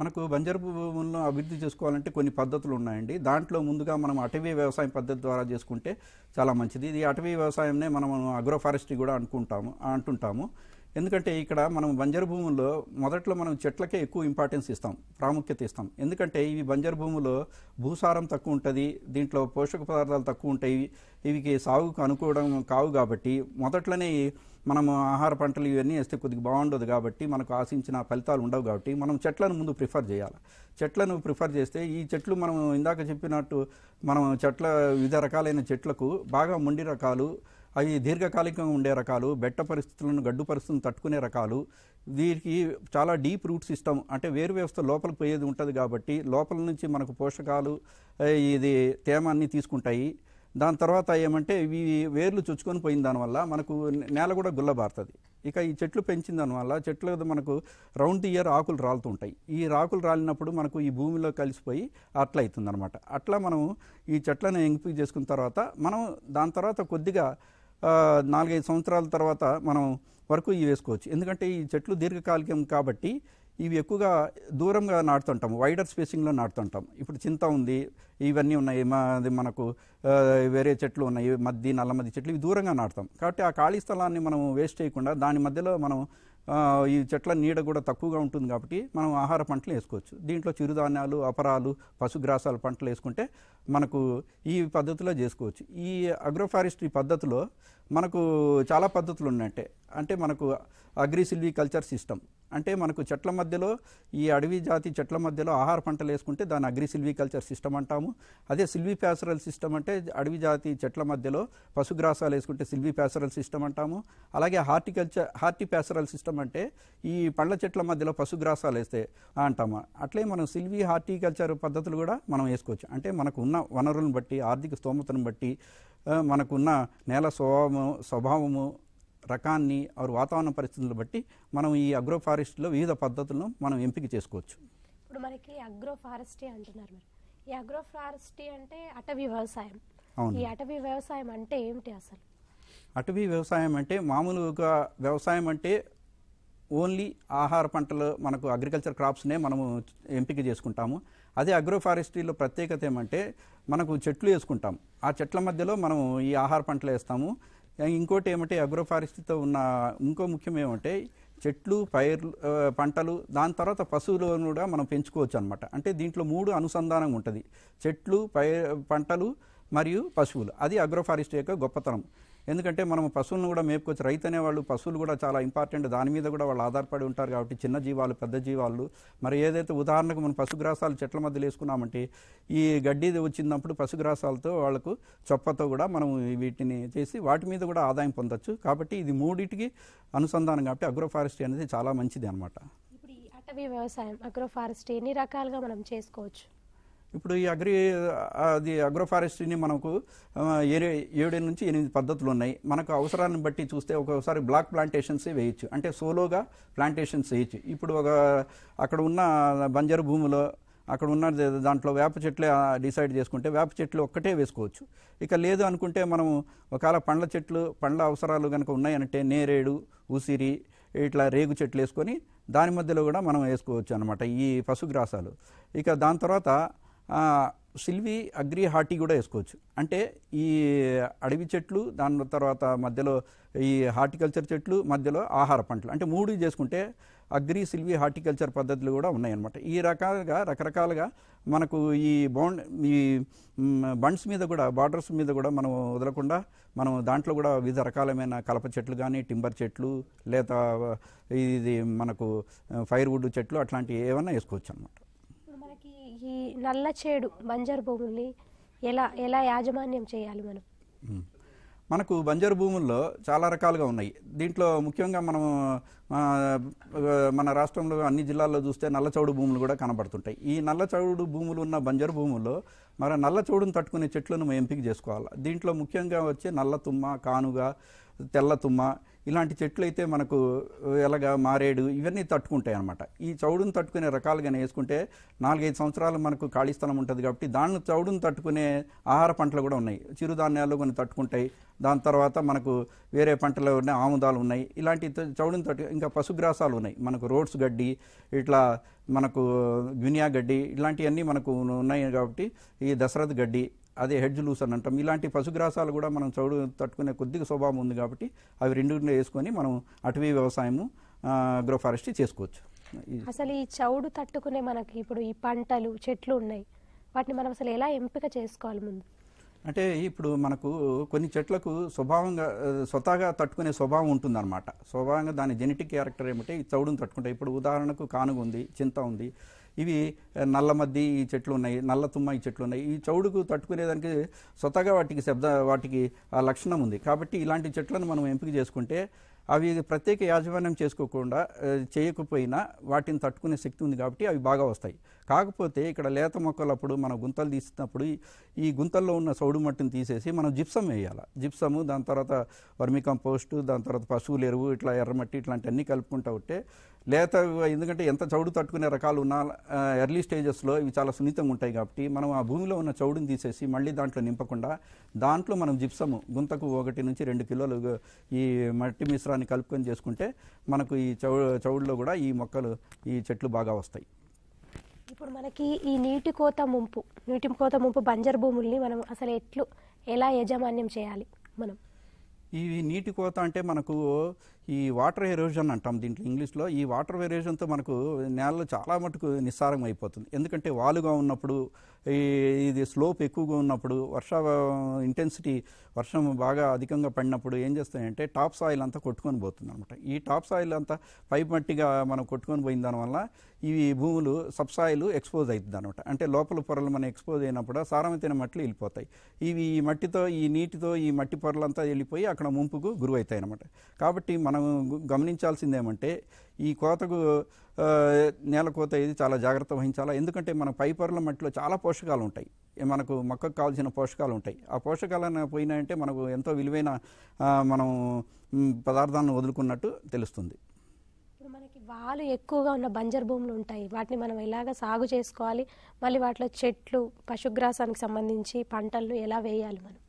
మనకు బంజరు భూములను అభివృద్ధి చేసుకోవాలంటే కొన్ని పద్ధతులు ఉన్నాయండి దాంట్లో ముందుగా మనం అటవీ వ్యవసాయం పద్ధతి ద్వారా చేసుకుంటే చాలా మంచిది ఇది అటవీ వ్యవసాయంనే మనం అగ్రో ఫారెస్ట్రీ కూడా అనుకుంటాము అంటుంటాము ఎందుకంటే ఇక్కడ మనం బంజరు భూముల్లో మొదట్లో మనం చెట్లకే ఎక్కువ ఇంపార్టెన్స్ ఇస్తాం ప్రాముఖ్యత ఇస్తాం ఎందుకంటే ఇవి బంజరు భూములో భూసారం తక్కువ ఉంటుంది దీంట్లో పోషక పదార్థాలు తక్కువ ఉంటాయి ఇవికి సాగుకు అనుకోవడం కావు కాబట్టి మొదట్లోనే మనము ఆహార పంటలు ఇవన్నీ వేస్తే కొద్దిగా బాగుండదు కాబట్టి మనకు ఆశించిన ఫలితాలు ఉండవు కాబట్టి మనం చెట్లను ముందు ప్రిఫర్ చేయాలి చెట్లను ప్రిఫర్ చేస్తే ఈ చెట్లు మనం ఇందాక చెప్పినట్టు మనం చెట్ల వివిధ రకాలైన చెట్లకు బాగా మొండి రకాలు అవి దీర్ఘకాలికంగా ఉండే రకాలు బెట్ట పరిస్థితులను గడ్డు పరిస్థితులను తట్టుకునే రకాలు వీరికి చాలా డీప్ రూట్ సిస్టమ్ అంటే వేరు వ్యవస్థ లోపల పోయేది ఉంటుంది కాబట్టి లోపల నుంచి మనకు పోషకాలు ఇది తేమాన్ని తీసుకుంటాయి దాని తర్వాత ఏమంటే ఇవి వేర్లు చుచ్చుకొని పోయిన దానివల్ల మనకు నేల కూడా గుల్లబారుతుంది ఇక ఈ చెట్లు పెంచిన దానివల్ల చెట్లు మనకు రౌండ్ ది ఇయర్ ఆకులు రాలుతుంటాయి ఈ రాకులు రాలినప్పుడు మనకు ఈ భూమిలో కలిసిపోయి అట్లా అవుతుంది అనమాట అట్లా మనం ఈ చెట్లను ఎంపిక చేసుకున్న తర్వాత మనం దాని తర్వాత కొద్దిగా నాలుగైదు సంవత్సరాల తర్వాత మనం వరకు ఇవి వేసుకోవచ్చు ఎందుకంటే ఈ చెట్లు దీర్ఘకాలికం కాబట్టి ఇవి ఎక్కువగా దూరంగా నాటుతుంటాం వైడర్ స్పేసింగ్లో నాటుతుంటాం ఇప్పుడు చింత ఉంది ఇవన్నీ ఉన్నాయి అది మనకు వేరే చెట్లు ఉన్నాయి మద్ది నల్లమద్ది చెట్లు ఇవి దూరంగా నాటుతాం కాబట్టి ఆ ఖాళీ స్థలాన్ని మనం వేస్ట్ చేయకుండా దాని మధ్యలో మనం ఈ చెట్ల నీడ కూడా తక్కువగా ఉంటుంది కాబట్టి మనం ఆహార పంటలు వేసుకోవచ్చు దీంట్లో చిరుధాన్యాలు అపరాలు పశుగ్రాసాల పంటలు వేసుకుంటే మనకు ఈ పద్ధతిలో చేసుకోవచ్చు ఈ అగ్రోఫారెస్ట్రీ పద్ధతిలో మనకు చాలా పద్ధతులు ఉన్నాయంటే అంటే మనకు కల్చర్ సిస్టమ్ అంటే మనకు చెట్ల మధ్యలో ఈ అడవి జాతి చెట్ల మధ్యలో ఆహార పంటలు వేసుకుంటే దాన్ని అగ్రి సిల్వికల్చర్ సిస్టమ్ అంటాము అదే సిల్వీ ప్యాసరల్ సిస్టమ్ అంటే అడవి జాతి చెట్ల మధ్యలో పశుగ్రాసాలు వేసుకుంటే సిల్వీ ప్యాసరల్ సిస్టమ్ అంటాము అలాగే హార్టికల్చర్ హార్టి ప్యాసరల్ సిస్టమ్ అంటే ఈ పండ్ల చెట్ల మధ్యలో పశుగ్రాసాలు వేస్తే అంటాము అట్లే మనం సిల్వీ హార్టికల్చర్ పద్ధతులు కూడా మనం వేసుకోవచ్చు అంటే మనకు ఉన్న వనరులను బట్టి ఆర్థిక స్తోమతను బట్టి మనకున్న నేల స్వభావము స్వభావము రకాన్ని ఆరు వాతావరణ పరిస్థితులను బట్టి మనం ఈ అగ్రో ఫారెస్ట్లో వివిధ పద్ధతులను మనం ఎంపిక చేసుకోవచ్చు ఇప్పుడు మనకి అగ్రో అంటున్నారు మరి ఈ అగ్రో అంటే అటవీ వ్యవసాయం అవును ఈ అటవీ వ్యవసాయం అంటే ఏమిటి అసలు అటవీ వ్యవసాయం అంటే మామూలుగా వ్యవసాయం అంటే ఓన్లీ ఆహార పంటలు మనకు అగ్రికల్చర్ క్రాప్స్నే మనము ఎంపిక చేసుకుంటాము అదే అగ్రో ప్రత్యేకత ఏమంటే మనకు చెట్లు వేసుకుంటాం ఆ చెట్ల మధ్యలో మనం ఈ ఆహార పంటలు వేస్తాము ఇంకోటి ఏమంటే అగ్రోఫారెస్ట్తో ఉన్న ఇంకో ముఖ్యం ఏమంటే చెట్లు పైర్లు పంటలు దాని తర్వాత పశువులను కూడా మనం పెంచుకోవచ్చు అనమాట అంటే దీంట్లో మూడు అనుసంధానం ఉంటుంది చెట్లు పై పంటలు మరియు పశువులు అది అగ్రోఫారెస్ట్ యొక్క గొప్పతనం ఎందుకంటే మనం పశువులను కూడా మేపుకొచ్చి రైతు అనేవాళ్ళు పశువులు కూడా చాలా ఇంపార్టెంట్ దాని మీద కూడా వాళ్ళు ఆధారపడి ఉంటారు కాబట్టి చిన్న జీవాలు పెద్ద జీవాలు మరి ఏదైతే ఉదాహరణకు మనం పశుగ్రాసాలు చెట్ల మధ్యలో వేసుకున్నామంటే ఈ గడ్డి వచ్చినప్పుడు పశుగ్రాసాలతో వాళ్ళకు చొప్పతో కూడా మనం వీటిని చేసి వాటి మీద కూడా ఆదాయం పొందొచ్చు కాబట్టి ఇది మూడింటికి అనుసంధానం కాబట్టి అగ్రోఫారెస్ట్రీ అనేది చాలా మంచిది అనమాట అటవీ వ్యవసాయం అగ్రోఫారెస్ట్రీ ఎన్ని రకాలుగా మనం చేసుకోవచ్చు ఇప్పుడు ఈ అగ్రి అది అగ్రోఫారెస్ట్రీని మనకు ఏడు నుంచి ఎనిమిది పద్ధతులు ఉన్నాయి మనకు అవసరాన్ని బట్టి చూస్తే ఒకసారి బ్లాక్ ప్లాంటేషన్స్ వేయచ్చు అంటే సోలోగా ప్లాంటేషన్స్ వేయచ్చు ఇప్పుడు ఒక అక్కడ ఉన్న బంజరు భూమిలో అక్కడ ఉన్న దాంట్లో వేప చెట్లే డిసైడ్ చేసుకుంటే వేప చెట్లు ఒక్కటే వేసుకోవచ్చు ఇక లేదు అనుకుంటే మనం ఒకవేళ పండ్ల చెట్లు పండ్ల అవసరాలు కనుక ఉన్నాయంటే నేరేడు ఉసిరి ఇట్లా రేగు చెట్లు వేసుకొని దాని మధ్యలో కూడా మనం వేసుకోవచ్చు అనమాట ఈ పశుగ్రాసాలు ఇక దాని తర్వాత సిల్వి అగ్రి హార్టీ కూడా వేసుకోవచ్చు అంటే ఈ అడవి చెట్లు దాని తర్వాత మధ్యలో ఈ హార్టికల్చర్ చెట్లు మధ్యలో ఆహార పంటలు అంటే మూడు చేసుకుంటే అగ్రి సిల్వి హార్టికల్చర్ పద్ధతులు కూడా ఉన్నాయన్నమాట ఈ రకాలుగా రకరకాలుగా మనకు ఈ బౌండ్ ఈ బండ్స్ మీద కూడా బార్డర్స్ మీద కూడా మనం వదలకుండా మనం దాంట్లో కూడా వివిధ రకాలమైన కలప చెట్లు కానీ టింబర్ చెట్లు లేదా ఇది మనకు ఫైర్వుడ్ చెట్లు అట్లాంటివి ఏమైనా వేసుకోవచ్చు అనమాట ఈ నల్ల చేడు బంజరు భూముల్ని ఎలా ఎలా యాజమాన్యం చేయాలి మనం మనకు బంజరు భూముల్లో చాలా రకాలుగా ఉన్నాయి దీంట్లో ముఖ్యంగా మనం మన రాష్ట్రంలో అన్ని జిల్లాల్లో చూస్తే నల్లచౌడు భూములు కూడా కనబడుతుంటాయి ఈ నల్లచౌడు భూములు ఉన్న బంజరు భూముల్లో మరి నల్లచౌడును తట్టుకునే చెట్లను మేము ఎంపిక చేసుకోవాలి దీంట్లో ముఖ్యంగా వచ్చే నల్ల తుమ్మ కానుగ తెల్ల తుమ్మ ఇలాంటి చెట్లు అయితే మనకు ఎలాగా మారేడు ఇవన్నీ తట్టుకుంటాయి అనమాట ఈ చౌడును తట్టుకునే రకాలుగానే వేసుకుంటే నాలుగైదు సంవత్సరాలు మనకు ఖాళీ స్థలం ఉంటుంది కాబట్టి దాన్ని చౌడును తట్టుకునే ఆహార పంటలు కూడా ఉన్నాయి చిరుధాన్యాలు కొన్ని తట్టుకుంటాయి దాని తర్వాత మనకు వేరే పంటలు ఉన్నాయి ఆముదాలు ఉన్నాయి ఇలాంటి చౌడును తట్టు ఇంకా పశుగ్రాసాలు ఉన్నాయి మనకు రోడ్స్ గడ్డి ఇట్లా మనకు గునియా గడ్డి ఇలాంటివన్నీ మనకు ఉన్నాయి కాబట్టి ఈ దశరథ్ గడ్డి అదే హెడ్జ్ లూస్ అని అంటాం ఇలాంటి పశుగ్రాసాలు కూడా మనం చౌడు తట్టుకునే కొద్దిగా స్వభావం ఉంది కాబట్టి అవి రెండు వేసుకొని మనం అటవీ వ్యవసాయము అగ్రోఫారెస్ట్రీ చేసుకోవచ్చు అసలు ఈ చౌడు తట్టుకునే మనకి ఇప్పుడు ఈ పంటలు చెట్లు ఉన్నాయి వాటిని మనం అసలు ఎలా ఎంపిక చేసుకోవాలి ముందు అంటే ఇప్పుడు మనకు కొన్ని చెట్లకు స్వభావంగా స్వతహాగా తట్టుకునే స్వభావం ఉంటుంది అనమాట స్వభావంగా దాని జెనెటిక్ క్యారెక్టర్ ఏమిటి ఈ చౌడును తట్టుకుంటాయి ఇప్పుడు ఉదాహరణకు కానుగ ఉంది చింత ఉంది ఇవి నల్ల మద్ది ఈ చెట్లు ఉన్నాయి నల్ల తుమ్మ ఈ చెట్లు ఉన్నాయి ఈ చౌడుకు తట్టుకునేదానికి స్వతగా వాటికి శబ్ద వాటికి ఆ లక్షణం ఉంది కాబట్టి ఇలాంటి చెట్లను మనం ఎంపిక చేసుకుంటే అవి ప్రత్యేక యాజమాన్యం చేసుకోకుండా చేయకపోయినా వాటిని తట్టుకునే శక్తి ఉంది కాబట్టి అవి బాగా వస్తాయి కాకపోతే ఇక్కడ లేత మొక్కలు అప్పుడు మనం గుంతలు తీసినప్పుడు ఈ గుంతల్లో ఉన్న సౌడు మట్టిని తీసేసి మనం జిప్సం వేయాలి జిప్సము దాని తర్వాత వర్మి కంపోస్టు దాని తర్వాత పశువులు ఎరువు ఇట్లా ఎర్రమట్టి ఇట్లాంటి అన్నీ కలుపుకుంటూ ఉంటే లేత ఎందుకంటే ఎంత చౌడు తట్టుకునే రకాలు ఉన్న ఎర్లీ స్టేజెస్లో ఇవి చాలా సున్నితంగా ఉంటాయి కాబట్టి మనం ఆ భూమిలో ఉన్న చౌడుని తీసేసి మళ్ళీ దాంట్లో నింపకుండా దాంట్లో మనం జిప్సము గుంతకు ఒకటి నుంచి రెండు కిలోలు ఈ మట్టి మిశ్రాన్ని కలుపుకొని చేసుకుంటే మనకు ఈ చౌ చౌడులో కూడా ఈ మొక్కలు ఈ చెట్లు బాగా వస్తాయి ఇప్పుడు మనకి ఈ నీటి కోత ముంపు నీటి కోత ముంపు బంజర్ భూముల్ని మనం అసలు ఎట్లు ఎలా యాజమాన్యం చేయాలి మనం ఈ నీటి కోత అంటే మనకు ఈ వాటర్ ఎరోజన్ అంటాం దీంట్లో ఇంగ్లీష్లో ఈ వాటర్ ఎరోజన్తో మనకు నేలలో చాలా మటుకు నిస్సారం అయిపోతుంది ఎందుకంటే వాలుగా ఉన్నప్పుడు ఇది స్లోప్ ఎక్కువగా ఉన్నప్పుడు వర్ష ఇంటెన్సిటీ వర్షం బాగా అధికంగా పడినప్పుడు ఏం చేస్తాయంటే టాప్ సాయిల్ అంతా కొట్టుకొని పోతుంది అనమాట ఈ టాప్ సాయిల్ అంతా పై మట్టిగా మనం కొట్టుకొని పోయిన దానివల్ల ఇవి భూములు సబ్ సాయిల్ ఎక్స్పోజ్ అవుతుంది అనమాట అంటే లోపల పొరలు మనం ఎక్స్పోజ్ అయినప్పుడు సారవంతైన మట్టిలు వెళ్ళిపోతాయి ఇవి ఈ మట్టితో ఈ నీటితో ఈ మట్టి పొరలంతా వెళ్ళిపోయి అక్కడ ముంపుకు గురువైతాయి అనమాట కాబట్టి మన మనం గమనించాల్సింది ఏమంటే ఈ కోతకు నేల కోత ఇది చాలా జాగ్రత్త వహించాలా ఎందుకంటే మన పైపర్ల మట్టిలో చాలా పోషకాలు ఉంటాయి మనకు మొక్కకు కావాల్సిన పోషకాలు ఉంటాయి ఆ పోషకాలను పోయినాయంటే మనకు ఎంతో విలువైన మనం పదార్థాలను వదులుకున్నట్టు తెలుస్తుంది మనకి వాళ్ళు ఎక్కువగా ఉన్న బంజర్ భూములు ఉంటాయి వాటిని మనం ఎలాగ సాగు చేసుకోవాలి మళ్ళీ వాటిలో చెట్లు పశుగ్రాసానికి సంబంధించి పంటలను ఎలా వేయాలి మనం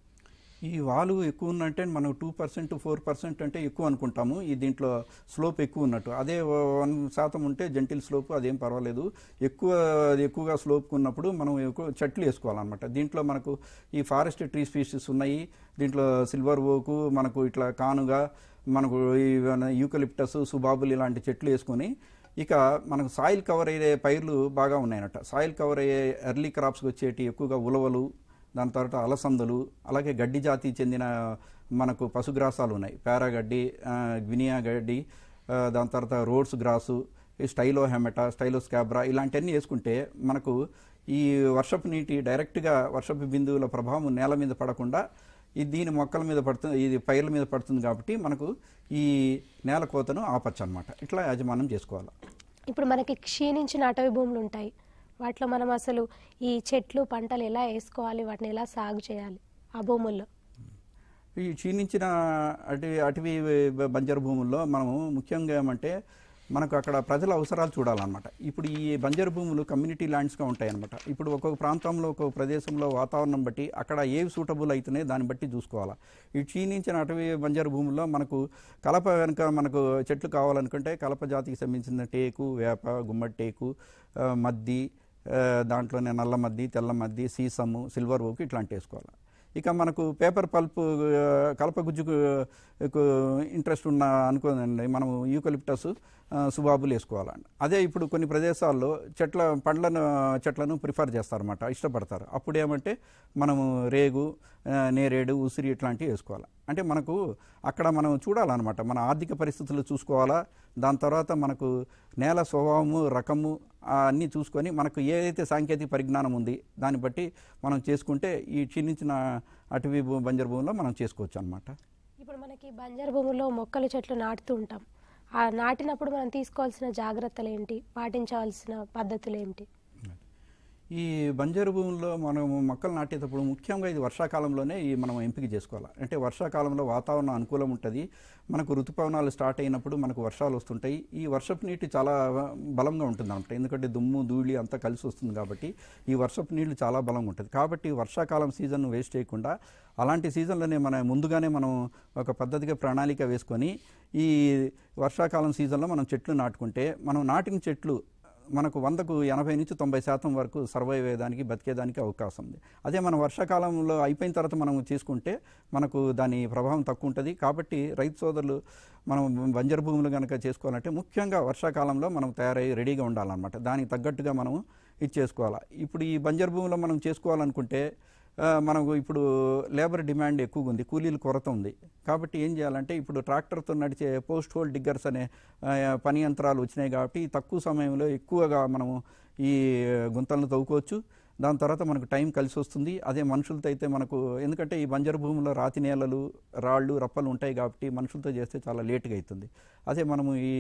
ఈ వాలు ఎక్కువ ఉందంటే మనం టూ పర్సెంట్ ఫోర్ పర్సెంట్ అంటే ఎక్కువ అనుకుంటాము ఈ దీంట్లో స్లోప్ ఎక్కువ ఉన్నట్టు అదే వన్ శాతం ఉంటే జంటిల్ స్లోప్ అదేం పర్వాలేదు ఎక్కువ ఎక్కువగా స్లోప్ ఉన్నప్పుడు మనం ఎక్కువ చెట్లు వేసుకోవాలన్నమాట దీంట్లో మనకు ఈ ఫారెస్ట్ ట్రీ స్పీషీస్ ఉన్నాయి దీంట్లో సిల్వర్ ఓకు మనకు ఇట్లా కానుగా మనకు యూకలిప్టస్ సుబాబులు ఇలాంటి చెట్లు వేసుకొని ఇక మనకు సాయిల్ కవర్ అయ్యే పైర్లు బాగా ఉన్నాయన్నట సాయిల్ కవర్ అయ్యే ఎర్లీ క్రాప్స్కి వచ్చేటి ఎక్కువగా ఉలవలు దాని తర్వాత అలసందలు అలాగే గడ్డి జాతికి చెందిన మనకు పశుగ్రాసాలు ఉన్నాయి పారాగడ్డి గ్వినియా గడ్డి దాని తర్వాత రోడ్స్ గ్రాసు స్టైలో హెమెటా స్టైలో స్కాబ్రా ఇలాంటివన్నీ వేసుకుంటే మనకు ఈ వర్షపు నీటి డైరెక్ట్గా వర్షపు బిందువుల ప్రభావం నేల మీద పడకుండా ఈ దీని మొక్కల మీద పడుతుంది ఇది పైర్ల మీద పడుతుంది కాబట్టి మనకు ఈ నేల కోతను ఆపచ్చు అనమాట ఇట్లా యాజమానం చేసుకోవాలి ఇప్పుడు మనకి క్షీణించిన అటవీ భూములు ఉంటాయి వాటిలో మనం అసలు ఈ చెట్లు పంటలు ఎలా వేసుకోవాలి వాటిని ఎలా సాగు చేయాలి ఆ భూముల్లో ఈ క్షీణించిన అటవీ అటవీ బంజరు భూముల్లో మనము ముఖ్యంగా ఏమంటే మనకు అక్కడ ప్రజల అవసరాలు చూడాలన్నమాట ఇప్పుడు ఈ బంజరు భూములు కమ్యూనిటీ ల్యాండ్స్గా ఉంటాయన్నమాట ఇప్పుడు ఒక్కొక్క ప్రాంతంలో ఒక్కొక్క ప్రదేశంలో వాతావరణం బట్టి అక్కడ ఏవి సూటబుల్ అవుతున్నాయి దాన్ని బట్టి చూసుకోవాలా ఈ క్షీణించిన అటవీ బంజరు భూముల్లో మనకు కలప వెనుక మనకు చెట్లు కావాలనుకుంటే కలప జాతికి సంబంధించిన టేకు వేప గుమ్మటి టేకు మద్ది దాంట్లోనే నల్ల మద్ది తెల్ల మద్ది సీసము సిల్వర్ ఓకు ఇట్లాంటివి వేసుకోవాలి ఇక మనకు పేపర్ పల్ప్ కలపగుజ్జుకు ఇంట్రెస్ట్ ఉన్న అనుకోదండి మనం యూకలిప్టస్ సుబాబులు వేసుకోవాలండి అదే ఇప్పుడు కొన్ని ప్రదేశాల్లో చెట్ల పండ్లను చెట్లను ప్రిఫర్ చేస్తారన్నమాట ఇష్టపడతారు అప్పుడు ఏమంటే మనము రేగు నేరేడు ఉసిరి ఇట్లాంటివి వేసుకోవాలి అంటే మనకు అక్కడ మనం చూడాలన్నమాట మన ఆర్థిక పరిస్థితులు చూసుకోవాలా దాని తర్వాత మనకు నేల స్వభావము రకము అన్నీ చూసుకొని మనకు ఏదైతే సాంకేతిక పరిజ్ఞానం ఉంది దాన్ని బట్టి మనం చేసుకుంటే ఈ క్షీణించిన అటవీ భూమి బంజరు భూమిలో మనం చేసుకోవచ్చు అనమాట ఇప్పుడు మనకి బంజరు భూముల్లో మొక్కలు చెట్లు నాటుతూ ఉంటాం ఆ నాటినప్పుడు మనం తీసుకోవాల్సిన జాగ్రత్తలు ఏంటి పాటించవలసిన పద్ధతులు ఏంటి ఈ బంజరు భూముల్లో మనం మొక్కలు నాటేటప్పుడు ముఖ్యంగా ఇది వర్షాకాలంలోనే ఈ మనం ఎంపిక చేసుకోవాలి అంటే వర్షాకాలంలో వాతావరణం అనుకూలం ఉంటుంది మనకు ఋతుపవనాలు స్టార్ట్ అయినప్పుడు మనకు వర్షాలు వస్తుంటాయి ఈ వర్షపు నీటి చాలా బలంగా ఉంటుంది అనమాట ఎందుకంటే దుమ్ము ధూళి అంతా కలిసి వస్తుంది కాబట్టి ఈ వర్షపు నీళ్లు చాలా బలంగా ఉంటుంది కాబట్టి వర్షాకాలం సీజన్ వేస్ట్ చేయకుండా అలాంటి సీజన్లోనే మన ముందుగానే మనం ఒక పద్ధతిగా ప్రణాళిక వేసుకొని ఈ వర్షాకాలం సీజన్లో మనం చెట్లు నాటుకుంటే మనం నాటిన చెట్లు మనకు వందకు ఎనభై నుంచి తొంభై శాతం వరకు సర్వైవ్ అయ్యేదానికి బతికేదానికి అవకాశం ఉంది అదే మనం వర్షాకాలంలో అయిపోయిన తర్వాత మనం తీసుకుంటే మనకు దాని ప్రభావం తక్కువ ఉంటుంది కాబట్టి రైతు సోదరులు మనం బంజరు భూములు కనుక చేసుకోవాలంటే ముఖ్యంగా వర్షాకాలంలో మనం తయారై రెడీగా ఉండాలన్నమాట దానికి తగ్గట్టుగా మనం ఇది చేసుకోవాలి ఇప్పుడు ఈ బంజర్ భూములో మనం చేసుకోవాలనుకుంటే మనకు ఇప్పుడు లేబర్ డిమాండ్ ఎక్కువగా ఉంది కూలీల కొరత ఉంది కాబట్టి ఏం చేయాలంటే ఇప్పుడు ట్రాక్టర్తో నడిచే పోస్ట్ హోల్ డిగ్గర్స్ అనే పని యంత్రాలు వచ్చినాయి కాబట్టి తక్కువ సమయంలో ఎక్కువగా మనము ఈ గుంతలను తవ్వుకోవచ్చు దాని తర్వాత మనకు టైం కలిసి వస్తుంది అదే మనుషులతో అయితే మనకు ఎందుకంటే ఈ బంజరు భూముల్లో రాతి నేలలు రాళ్ళు రప్పలు ఉంటాయి కాబట్టి మనుషులతో చేస్తే చాలా లేట్గా అవుతుంది అదే మనము ఈ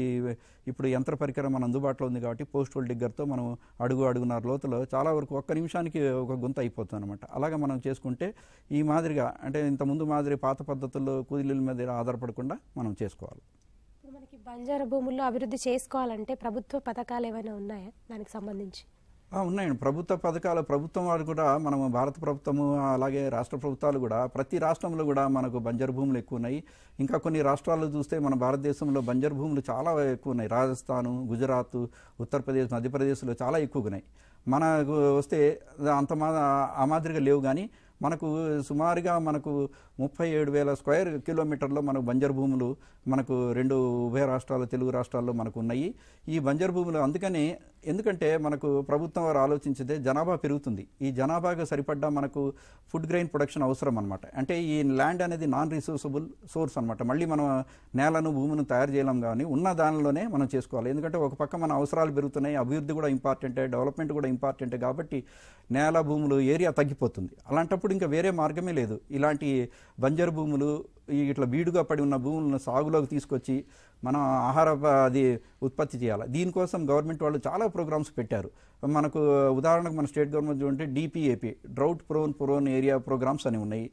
ఇప్పుడు యంత్ర పరికరం మన అందుబాటులో ఉంది కాబట్టి హోల్ డిగ్గర్తో మనం అడుగు అడుగున్నర లోతులో చాలా వరకు ఒక్క నిమిషానికి ఒక గుంత అయిపోతుంది అనమాట అలాగే మనం చేసుకుంటే ఈ మాదిరిగా అంటే ఇంతకుముందు మాదిరి పాత పద్ధతుల్లో కూదిలీల మీద ఆధారపడకుండా మనం చేసుకోవాలి మనకి బంజారా భూముల్లో అభివృద్ధి చేసుకోవాలంటే ప్రభుత్వ పథకాలు ఏమైనా ఉన్నాయా దానికి సంబంధించి ఉన్నాయండి ప్రభుత్వ పథకాలు ప్రభుత్వం వారు కూడా మనం భారత ప్రభుత్వము అలాగే రాష్ట్ర ప్రభుత్వాలు కూడా ప్రతి రాష్ట్రంలో కూడా మనకు బంజర్ భూములు ఎక్కువ ఉన్నాయి ఇంకా కొన్ని రాష్ట్రాల్లో చూస్తే మన భారతదేశంలో బంజర్ భూములు చాలా ఎక్కువ ఉన్నాయి రాజస్థాను గుజరాత్ ఉత్తరప్రదేశ్ మధ్యప్రదేశ్లో చాలా ఎక్కువగా ఉన్నాయి మనకు వస్తే అంత మా ఆ మాదిరిగా లేవు కానీ మనకు సుమారుగా మనకు ముప్పై ఏడు వేల స్క్వేర్ కిలోమీటర్లో మనకు బంజర్ భూములు మనకు రెండు ఉభయ రాష్ట్రాలు తెలుగు రాష్ట్రాల్లో మనకు ఉన్నాయి ఈ బంజర్ భూములు అందుకని ఎందుకంటే మనకు ప్రభుత్వం వారు ఆలోచించితే జనాభా పెరుగుతుంది ఈ జనాభాకు సరిపడ్డా మనకు ఫుడ్ గ్రెయిన్ ప్రొడక్షన్ అవసరం అనమాట అంటే ఈ ల్యాండ్ అనేది నాన్ రిసోర్సబుల్ సోర్స్ అనమాట మళ్ళీ మనం నేలను భూమిని తయారు చేయలేం కానీ ఉన్న దానిలోనే మనం చేసుకోవాలి ఎందుకంటే ఒక పక్క మన అవసరాలు పెరుగుతున్నాయి అభివృద్ధి కూడా ఇంపార్టెంటే డెవలప్మెంట్ కూడా ఇంపార్టెంటే కాబట్టి నేల భూములు ఏరియా తగ్గిపోతుంది అలాంటప్పుడు ఇంకా వేరే మార్గమే లేదు ఇలాంటి బంజరు భూములు ఇట్లా బీడుగా పడి ఉన్న భూములను సాగులోకి తీసుకొచ్చి మనం ఆహార అది ఉత్పత్తి చేయాలి దీనికోసం గవర్నమెంట్ వాళ్ళు చాలా ప్రోగ్రామ్స్ పెట్టారు మనకు ఉదాహరణకు మన స్టేట్ గవర్నమెంట్ చూడంటే D P A P drought prone prone area programs అని ఉన్నాయి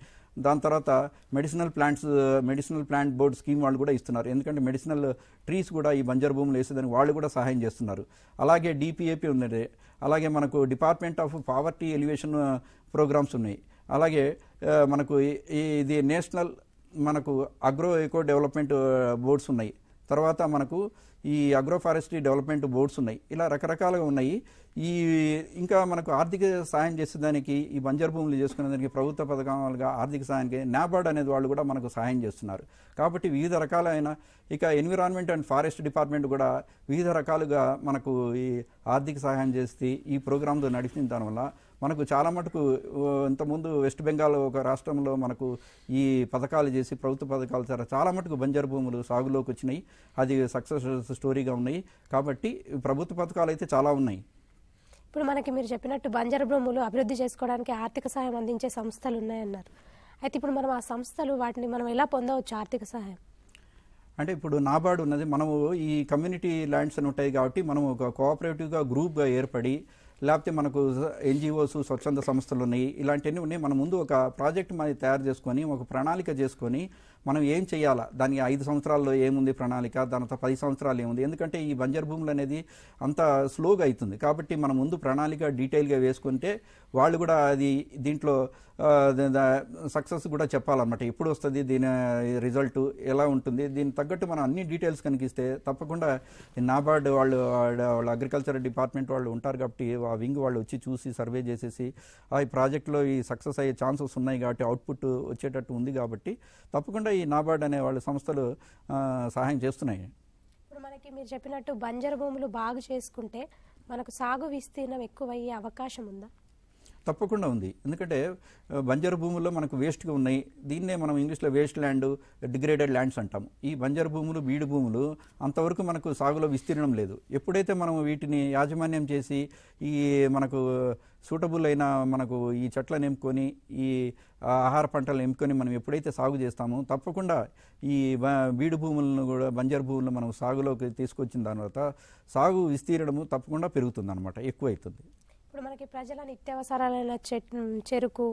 దాని తర్వాత medicinal plants medicinal plant board scheme వాళ్ళు కూడా ఇస్తున్నారు ఎందుకంటే మెడిసినల్ ట్రీస్ కూడా ఈ బంజర్ భూములు వేసేదానికి వాళ్ళు కూడా సహాయం చేస్తున్నారు అలాగే డిపిఏపి ఉన్నది అలాగే మనకు department of poverty alleviation programs ఉన్నాయి అలాగే మనకు ఇది నేషనల్ మనకు అగ్రో ఎకో డెవలప్మెంట్ బోర్డ్స్ ఉన్నాయి తర్వాత మనకు ఈ అగ్రో ఫారెస్ట్రీ డెవలప్మెంట్ బోర్డ్స్ ఉన్నాయి ఇలా రకరకాలుగా ఉన్నాయి ఈ ఇంకా మనకు ఆర్థిక సాయం చేసేదానికి ఈ బంజర్ భూములు చేసుకునేదానికి ప్రభుత్వ పథకాలుగా ఆర్థిక సాయానికి నాబార్డ్ అనేది వాళ్ళు కూడా మనకు సహాయం చేస్తున్నారు కాబట్టి వివిధ రకాలైన ఇక ఎన్విరాన్మెంట్ అండ్ ఫారెస్ట్ డిపార్ట్మెంట్ కూడా వివిధ రకాలుగా మనకు ఈ ఆర్థిక సహాయం చేస్తే ఈ ప్రోగ్రామ్తో నడిచిన దానివల్ల మనకు చాలా మటుకు ఇంతకుముందు వెస్ట్ బెంగాల్ ఒక రాష్ట్రంలో మనకు ఈ పథకాలు చేసి ప్రభుత్వ పథకాలు చాలా చాలా మటుకు బంజరు భూములు సాగులోకి వచ్చినాయి అది సక్సెస్ స్టోరీగా ఉన్నాయి కాబట్టి ప్రభుత్వ పథకాలు అయితే చాలా ఉన్నాయి ఇప్పుడు మనకి మీరు చెప్పినట్టు బంజరు భూములు అభివృద్ధి చేసుకోవడానికి ఆర్థిక సహాయం అందించే సంస్థలు ఉన్నాయన్నారు అయితే ఇప్పుడు మనం ఆ సంస్థలు వాటిని మనం ఎలా పొందవచ్చు ఆర్థిక సహాయం అంటే ఇప్పుడు నాబార్డు ఉన్నది మనము ఈ కమ్యూనిటీ ల్యాండ్స్ అని ఉంటాయి కాబట్టి మనం ఒక కోఆపరేటివ్గా గ్రూప్గా ఏర్పడి లేకపోతే మనకు ఎన్జిఓస్ స్వచ్ఛంద సంస్థలు ఉన్నాయి ఇలాంటివన్నీ ఉన్నాయి మన ముందు ఒక ప్రాజెక్ట్ మనది తయారు చేసుకొని ఒక ప్రణాళిక చేసుకొని మనం ఏం చేయాలా దానికి ఐదు సంవత్సరాల్లో ఏముంది ప్రణాళిక దానితో పది సంవత్సరాలు ఏముంది ఎందుకంటే ఈ బంజర్ భూములు అనేది అంత స్లోగా అవుతుంది కాబట్టి మనం ముందు ప్రణాళిక డీటెయిల్గా వేసుకుంటే వాళ్ళు కూడా అది దీంట్లో సక్సెస్ కూడా చెప్పాలన్నమాట ఎప్పుడు వస్తుంది దీని రిజల్ట్ ఎలా ఉంటుంది దీనికి తగ్గట్టు మనం అన్ని డీటెయిల్స్ కనిపిస్తే తప్పకుండా నాబార్డ్ వాళ్ళు వాళ్ళ అగ్రికల్చర్ డిపార్ట్మెంట్ వాళ్ళు ఉంటారు కాబట్టి ఆ వింగ్ వాళ్ళు వచ్చి చూసి సర్వే చేసేసి ఆ ప్రాజెక్ట్లో ఈ సక్సెస్ అయ్యే ఛాన్సెస్ ఉన్నాయి కాబట్టి అవుట్పుట్ వచ్చేటట్టు ఉంది కాబట్టి తప్పకుండా కూడా ఈ నాబార్డ్ అనే వాళ్ళ సంస్థలు సహాయం చేస్తున్నాయి ఇప్పుడు మనకి మీరు చెప్పినట్టు బంజర భూములు బాగు చేసుకుంటే మనకు సాగు విస్తీర్ణం ఎక్కువయ్యే అవకాశం ఉందా తప్పకుండా ఉంది ఎందుకంటే బంజరు భూముల్లో మనకు వేస్ట్గా ఉన్నాయి దీన్నే మనం ఇంగ్లీష్లో వేస్ట్ ల్యాండ్ డిగ్రేడెడ్ ల్యాండ్స్ అంటాము ఈ బంజరు భూములు బీడు భూములు అంతవరకు మనకు సాగులో విస్తీర్ణం లేదు ఎప్పుడైతే మనం వీటిని యాజమాన్యం చేసి ఈ మనకు సూటబుల్ అయిన మనకు ఈ చెట్లను ఎంపుకొని ఈ ఆహార పంటలను ఎంపుకొని మనం ఎప్పుడైతే సాగు చేస్తామో తప్పకుండా ఈ బీడు భూములను కూడా బంజరు భూములను మనం సాగులోకి తీసుకొచ్చిన తర్వాత సాగు విస్తీర్ణము తప్పకుండా పెరుగుతుంది అనమాట అవుతుంది ఇప్పుడు మనకి ప్రజల నిత్యావసరాలైన చెరుకు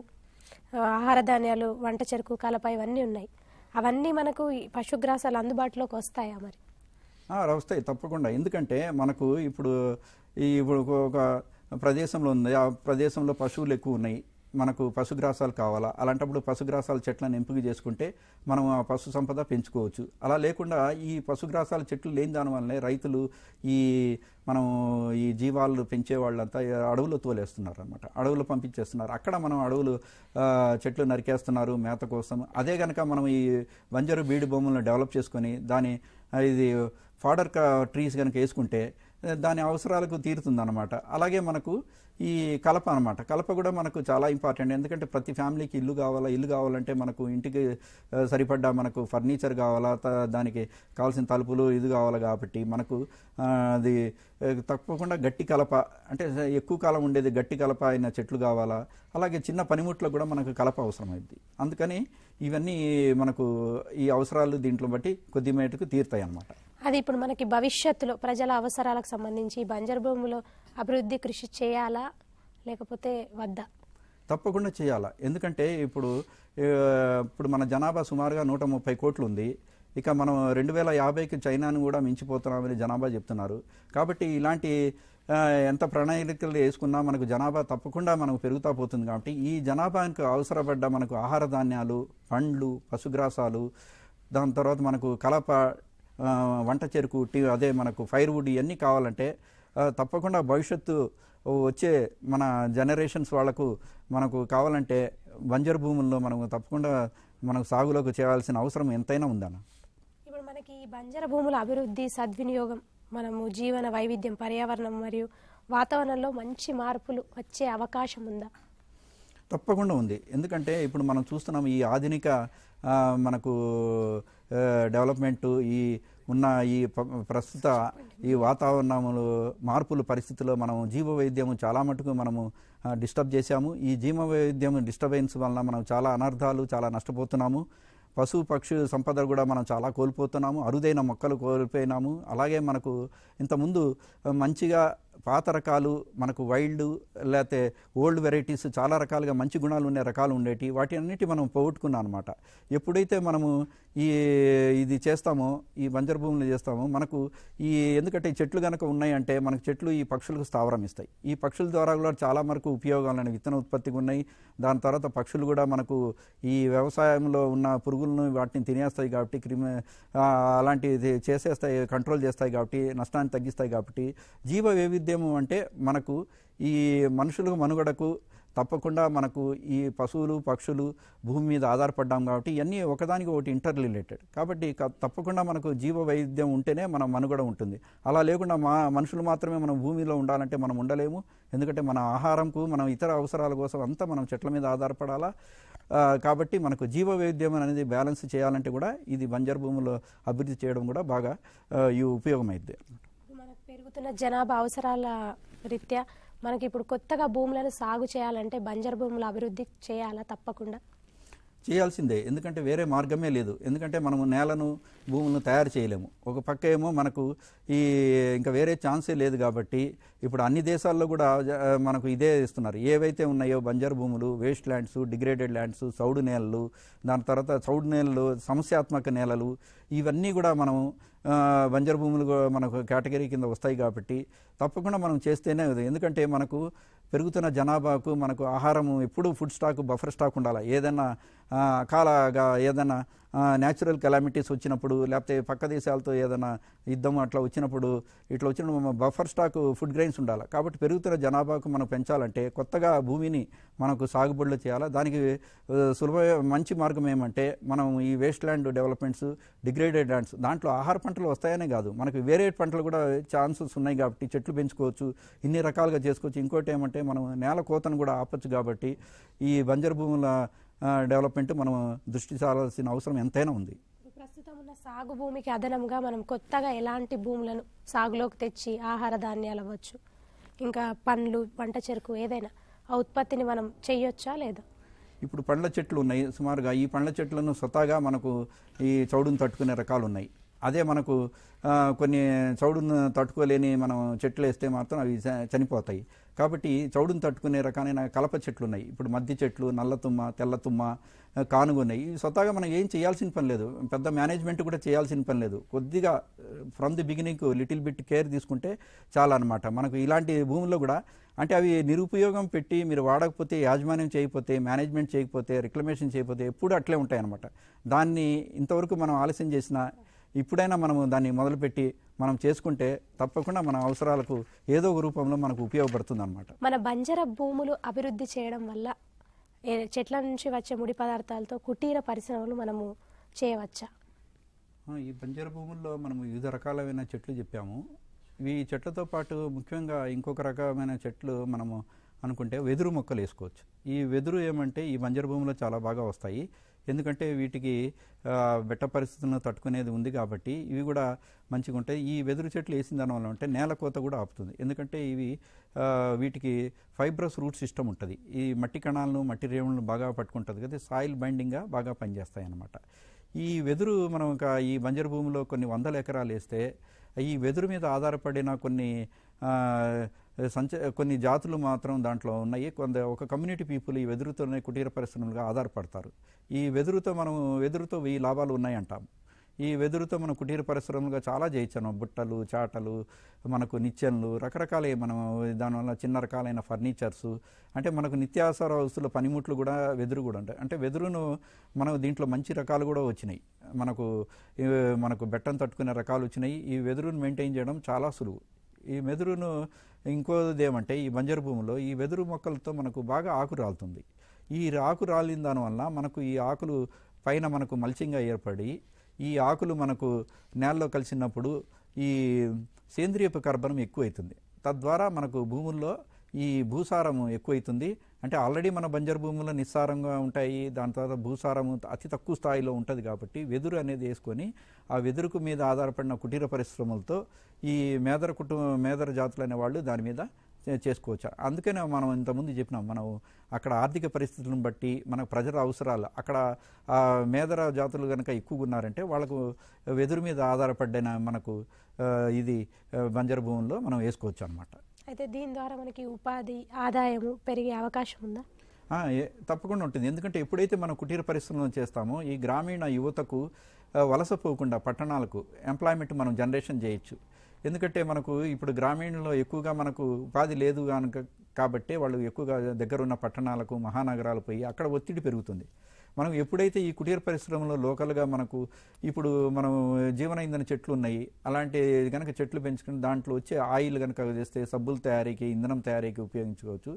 ఆహార ధాన్యాలు వంట చెరుకు కలప ఇవన్నీ ఉన్నాయి అవన్నీ మనకు పశుగ్రాసాలు అందుబాటులోకి వస్తాయా మరి వస్తాయి తప్పకుండా ఎందుకంటే మనకు ఇప్పుడు ఇప్పుడు ఒక ప్రదేశంలో ఉంది ఆ ప్రదేశంలో పశువులు ఎక్కువ ఉన్నాయి మనకు పశుగ్రాసాలు కావాలా అలాంటప్పుడు పశుగ్రాసాల చెట్లను ఎంపిక చేసుకుంటే మనం ఆ పశు సంపద పెంచుకోవచ్చు అలా లేకుండా ఈ పశుగ్రాసాల చెట్లు లేని దానివల్లనే రైతులు ఈ మనం ఈ జీవాలు పెంచే వాళ్ళంతా అడవులు తోలేస్తున్నారు అనమాట అడవులు పంపించేస్తున్నారు అక్కడ మనం అడవులు చెట్లు నరికేస్తున్నారు మేత కోసం అదే కనుక మనం ఈ వంజరు బీడు బొమ్మలను డెవలప్ చేసుకొని దాని ఇది ఫాడర్ ట్రీస్ కనుక వేసుకుంటే దాని అవసరాలకు అనమాట అలాగే మనకు ఈ కలప అనమాట కలప కూడా మనకు చాలా ఇంపార్టెంట్ ఎందుకంటే ప్రతి ఫ్యామిలీకి ఇల్లు కావాలా ఇల్లు కావాలంటే మనకు ఇంటికి సరిపడ్డా మనకు ఫర్నిచర్ కావాలా దానికి కావాల్సిన తలుపులు ఇది కావాలి కాబట్టి మనకు అది తప్పకుండా గట్టి కలప అంటే ఎక్కువ కాలం ఉండేది గట్టి కలప అయిన చెట్లు కావాలా అలాగే చిన్న పనిముట్లు కూడా మనకు కలప అవసరమైంది అందుకని ఇవన్నీ మనకు ఈ అవసరాలు దీంట్లో బట్టి కొద్ది మేటకు తీరుతాయి అన్నమాట అది ఇప్పుడు మనకి భవిష్యత్తులో ప్రజల అవసరాలకు సంబంధించి బంజర్ భూములో అభివృద్ధి కృషి చేయాలా లేకపోతే వద్దా తప్పకుండా చేయాలా ఎందుకంటే ఇప్పుడు ఇప్పుడు మన జనాభా సుమారుగా నూట ముప్పై కోట్లు ఉంది ఇక మనం రెండు వేల యాభైకి చైనాను కూడా మించిపోతున్నామని జనాభా చెప్తున్నారు కాబట్టి ఇలాంటి ఎంత ప్రణాళికలు వేసుకున్నా మనకు జనాభా తప్పకుండా మనకు పెరుగుతూ పోతుంది కాబట్టి ఈ జనాభాకు అవసరపడ్డ మనకు ఆహార ధాన్యాలు పండ్లు పశుగ్రాసాలు దాని తర్వాత మనకు కలప వంట చెరుకు టీ అదే మనకు ఫైర్వుడ్ ఇవన్నీ కావాలంటే తప్పకుండా భవిష్యత్తు వచ్చే మన జనరేషన్స్ వాళ్లకు మనకు కావాలంటే బంజరు భూముల్లో మనం తప్పకుండా మనకు సాగులోకి చేయాల్సిన అవసరం ఎంతైనా ఉందన్న ఇప్పుడు మనకి బంజర భూముల అభివృద్ధి సద్వినియోగం మనము జీవన వైవిధ్యం పర్యావరణం మరియు వాతావరణంలో మంచి మార్పులు వచ్చే అవకాశం ఉందా తప్పకుండా ఉంది ఎందుకంటే ఇప్పుడు మనం చూస్తున్నాం ఈ ఆధునిక మనకు డెవలప్మెంట్ ఈ ఉన్న ఈ ప్రస్తుత ఈ వాతావరణములు మార్పుల పరిస్థితుల్లో మనం జీవ చాలా మటుకు మనము డిస్టర్బ్ చేశాము ఈ జీవ వైద్యం డిస్టర్బెన్స్ వలన మనం చాలా అనర్థాలు చాలా నష్టపోతున్నాము పశు పక్షు సంపద కూడా మనం చాలా కోల్పోతున్నాము అరుదైన మొక్కలు కోల్పోయినాము అలాగే మనకు ఇంతకుముందు మంచిగా పాత రకాలు మనకు వైల్డ్ లేకపోతే ఓల్డ్ వెరైటీస్ చాలా రకాలుగా మంచి గుణాలు ఉండే రకాలు ఉండేవి వాటి అన్నిటి మనం పోగొట్టుకున్నాం అనమాట ఎప్పుడైతే మనము ఈ ఇది చేస్తామో ఈ బంజర భూములు చేస్తామో మనకు ఈ ఎందుకంటే చెట్లు కనుక ఉన్నాయంటే మనకు చెట్లు ఈ పక్షులకు స్థావరం ఇస్తాయి ఈ పక్షుల ద్వారా కూడా చాలా వరకు ఉపయోగాలు విత్తన ఉత్పత్తికి ఉన్నాయి దాని తర్వాత పక్షులు కూడా మనకు ఈ వ్యవసాయంలో ఉన్న పురుగులను వాటిని తినేస్తాయి కాబట్టి క్రిమి అలాంటివి చేసేస్తాయి కంట్రోల్ చేస్తాయి కాబట్టి నష్టాన్ని తగ్గిస్తాయి కాబట్టి జీవ వైవిధ్యం సేద్యము అంటే మనకు ఈ మనుషులకు మనుగడకు తప్పకుండా మనకు ఈ పశువులు పక్షులు భూమి మీద ఆధారపడ్డాం కాబట్టి ఇవన్నీ ఒకదానికి ఒకటి ఇంటర్ రిలేటెడ్ కాబట్టి తప్పకుండా మనకు జీవ వైవిధ్యం ఉంటేనే మన మనుగడ ఉంటుంది అలా లేకుండా మా మనుషులు మాత్రమే మనం భూమిలో ఉండాలంటే మనం ఉండలేము ఎందుకంటే మన ఆహారంకు మనం ఇతర అవసరాల కోసం అంతా మనం చెట్ల మీద ఆధారపడాలా కాబట్టి మనకు జీవ వైవిధ్యం అనేది బ్యాలెన్స్ చేయాలంటే కూడా ఇది బంజర్ భూములు అభివృద్ధి చేయడం కూడా బాగా ఈ ఉపయోగమైంది పెరుగుతున్న జనాభా అవసరాల రీత్యా మనకి ఇప్పుడు కొత్తగా భూములను సాగు చేయాలంటే బంజర్ భూముల అభివృద్ధి చేయాలా తప్పకుండా చేయాల్సిందే ఎందుకంటే వేరే మార్గమే లేదు ఎందుకంటే మనము నేలను భూములను తయారు చేయలేము ఒక పక్క ఏమో మనకు ఈ ఇంకా వేరే ఛాన్సే లేదు కాబట్టి ఇప్పుడు అన్ని దేశాల్లో కూడా మనకు ఇదే ఇస్తున్నారు ఏవైతే ఉన్నాయో బంజర్ భూములు వేస్ట్ ల్యాండ్స్ డిగ్రేడెడ్ ల్యాండ్స్ సౌడు నేలలు దాని తర్వాత సౌడు నేలలు సమస్యాత్మక నేలలు ఇవన్నీ కూడా మనము బంజర్ భూములు మనకు కేటగిరీ కింద వస్తాయి కాబట్టి తప్పకుండా మనం చేస్తేనే ఎందుకంటే మనకు పెరుగుతున్న జనాభాకు మనకు ఆహారం ఎప్పుడు ఫుడ్ స్టాక్ బఫర్ స్టాక్ ఉండాలి ఏదైనా అకాలగా ఏదైనా న్యాచురల్ కెలామిటీస్ వచ్చినప్పుడు లేకపోతే పక్క దేశాలతో ఏదైనా యుద్ధం అట్లా వచ్చినప్పుడు ఇట్లా వచ్చిన బఫర్ స్టాక్ ఫుడ్ గ్రెయిన్స్ ఉండాలి కాబట్టి పెరుగుతున్న జనాభాకు మనం పెంచాలంటే కొత్తగా భూమిని మనకు సాగుబడులు చేయాలా దానికి సులభ మంచి మార్గం ఏమంటే మనం ఈ waste land developments degraded lands దాంట్లో ఆహార పంటలు వస్తాయనే కాదు మనకు వేరే పంటలు కూడా ఛాన్సెస్ ఉన్నాయి కాబట్టి చెట్లు పెంచుకోవచ్చు ఇన్ని రకాలుగా చేసుకోవచ్చు ఇంకోటి ఏమంటే మనం నేల కోతను కూడా ఆపచ్చు కాబట్టి ఈ బంజరు భూముల డెవలప్మెంట్ మనం దృష్టి సారాల్సిన అవసరం ఎంతైనా ఉంది ప్రస్తుతం ఉన్న సాగు భూమికి అదనంగా మనం కొత్తగా ఎలాంటి భూములను సాగులోకి తెచ్చి ఆహార ధాన్యాలు అవ్వచ్చు ఇంకా పండ్లు పంట చెరుకు ఏదైనా ఆ ఉత్పత్తిని మనం చేయొచ్చా లేదా ఇప్పుడు పండ్ల చెట్లు ఉన్నాయి సుమారుగా ఈ పండ్ల చెట్లను స్వతహాగా మనకు ఈ చౌడును తట్టుకునే రకాలు ఉన్నాయి అదే మనకు కొన్ని చౌడును తట్టుకోలేని మనం చెట్లు వేస్తే మాత్రం అవి చనిపోతాయి కాబట్టి చౌడును తట్టుకునే రకమైన కలప చెట్లు ఉన్నాయి ఇప్పుడు మద్ది చెట్లు నల్లతుమ్మ తెల్లతుమ్మ కానుగున్నాయి స్వతహాగా మనం ఏం చేయాల్సిన పని లేదు పెద్ద మేనేజ్మెంట్ కూడా చేయాల్సిన పని లేదు కొద్దిగా from the beginning little bit care తీసుకుంటే చాలా అనమాట మనకు ఇలాంటి భూముల్లో కూడా అంటే అవి నిరుపయోగం పెట్టి మీరు వాడకపోతే యాజమాన్యం చేయకపోతే మేనేజ్మెంట్ చేయకపోతే రిక్లమేషన్ చేయకపోతే ఎప్పుడు అట్లే ఉంటాయి అనమాట దాన్ని ఇంతవరకు మనం ఆలస్యం చేసిన ఇప్పుడైనా మనము దాన్ని మొదలుపెట్టి మనం చేసుకుంటే తప్పకుండా మన అవసరాలకు ఏదో ఒక రూపంలో మనకు ఉపయోగపడుతుంది అనమాట మన బంజర భూములు అభివృద్ధి చేయడం వల్ల చెట్ల నుంచి వచ్చే ముడి పదార్థాలతో కుటీర పరిశ్రమలు మనము చేయవచ్చా ఈ బంజర భూముల్లో మనం వివిధ రకాలైన చెట్లు చెప్పాము ఈ చెట్లతో పాటు ముఖ్యంగా ఇంకొక రకమైన చెట్లు మనము అనుకుంటే వెదురు మొక్కలు వేసుకోవచ్చు ఈ వెదురు ఏమంటే ఈ బంజర భూమిలో చాలా బాగా వస్తాయి ఎందుకంటే వీటికి బెట్ట పరిస్థితులను తట్టుకునేది ఉంది కాబట్టి ఇవి కూడా మంచిగా ఉంటాయి ఈ వెదురు చెట్లు వేసిన దానివల్ల ఉంటే నేల కోత కూడా ఆపుతుంది ఎందుకంటే ఇవి వీటికి ఫైబ్రస్ రూట్ సిస్టమ్ ఉంటుంది ఈ మట్టి కణాలను మట్టి రేవులను బాగా పట్టుకుంటుంది కదా సాయిల్ బైండింగ్గా బాగా పనిచేస్తాయి అన్నమాట ఈ వెదురు మనం ఈ బంజరు భూమిలో కొన్ని వందల ఎకరాలు వేస్తే ఈ వెదురు మీద ఆధారపడిన కొన్ని సంచ కొన్ని జాతులు మాత్రం దాంట్లో ఉన్నాయి కొంత ఒక కమ్యూనిటీ పీపుల్ ఈ వెదురుతోనే కుటీర పరిశ్రమలుగా ఆధారపడతారు ఈ వెదురుతో మనం వెదురుతో ఈ లాభాలు ఉన్నాయి అంటాం ఈ వెదురుతో మనం కుటీర పరిశ్రమలుగా చాలా చేయించాం బుట్టలు చాటలు మనకు నిత్యన్లు రకరకాల మనం దానివల్ల చిన్న రకాలైన ఫర్నిచర్స్ అంటే మనకు నిత్యావసర వస్తువుల పనిముట్లు కూడా వెదురు కూడా ఉంటాయి అంటే వెదురును మనం దీంట్లో మంచి రకాలు కూడా వచ్చినాయి మనకు మనకు బెట్టం తట్టుకునే రకాలు వచ్చినాయి ఈ వెదురును మెయింటైన్ చేయడం చాలా సులువు ఈ మెదురును ఇంకోది ఏమంటే ఈ బంజరు భూమిలో ఈ వెదురు మొక్కలతో మనకు బాగా ఆకు రాలుతుంది ఈ ఆకు రాలిన దానివల్ల మనకు ఈ ఆకులు పైన మనకు మల్చింగా ఏర్పడి ఈ ఆకులు మనకు నేలలో కలిసినప్పుడు ఈ సేంద్రియపు ఎక్కువ ఎక్కువైతుంది తద్వారా మనకు భూముల్లో ఈ భూసారం ఎక్కువైతుంది అంటే ఆల్రెడీ మన బంజరు భూములు నిస్సారంగా ఉంటాయి దాని తర్వాత భూసారం అతి తక్కువ స్థాయిలో ఉంటుంది కాబట్టి వెదురు అనేది వేసుకొని ఆ వెదురుకు మీద ఆధారపడిన కుటీర పరిశ్రమలతో ఈ మేదర కుటుంబ మేదర జాతులైన వాళ్ళు దాని మీద చేసుకోవచ్చు అందుకనే మనం ఇంతకుముందు చెప్పినాం మనం అక్కడ ఆర్థిక పరిస్థితులను బట్టి మన ప్రజల అవసరాలు అక్కడ మేదర జాతులు కనుక ఎక్కువగా ఉన్నారంటే వాళ్ళకు వెదురు మీద ఆధారపడిన మనకు ఇది బంజరు భూముల్లో మనం వేసుకోవచ్చు అనమాట అయితే దీని ద్వారా మనకి ఉపాధి ఆదాయము పెరిగే అవకాశం ఉందా తప్పకుండా ఉంటుంది ఎందుకంటే ఎప్పుడైతే మనం కుటీర పరిశ్రమలు చేస్తామో ఈ గ్రామీణ యువతకు వలస పోకుండా పట్టణాలకు ఎంప్లాయ్మెంట్ మనం జనరేషన్ చేయొచ్చు ఎందుకంటే మనకు ఇప్పుడు గ్రామీణంలో ఎక్కువగా మనకు ఉపాధి లేదు కనుక కాబట్టి వాళ్ళు ఎక్కువగా దగ్గరున్న పట్టణాలకు మహానగరాలు పోయి అక్కడ ఒత్తిడి పెరుగుతుంది మనం ఎప్పుడైతే ఈ కుటీర పరిశ్రమలో లోకల్గా మనకు ఇప్పుడు మనం జీవన ఇంధన చెట్లు ఉన్నాయి అలాంటి కనుక చెట్లు పెంచుకుని దాంట్లో వచ్చే ఆయిల్ కనుక చేస్తే సబ్బుల తయారీకి ఇంధనం తయారీకి ఉపయోగించుకోవచ్చు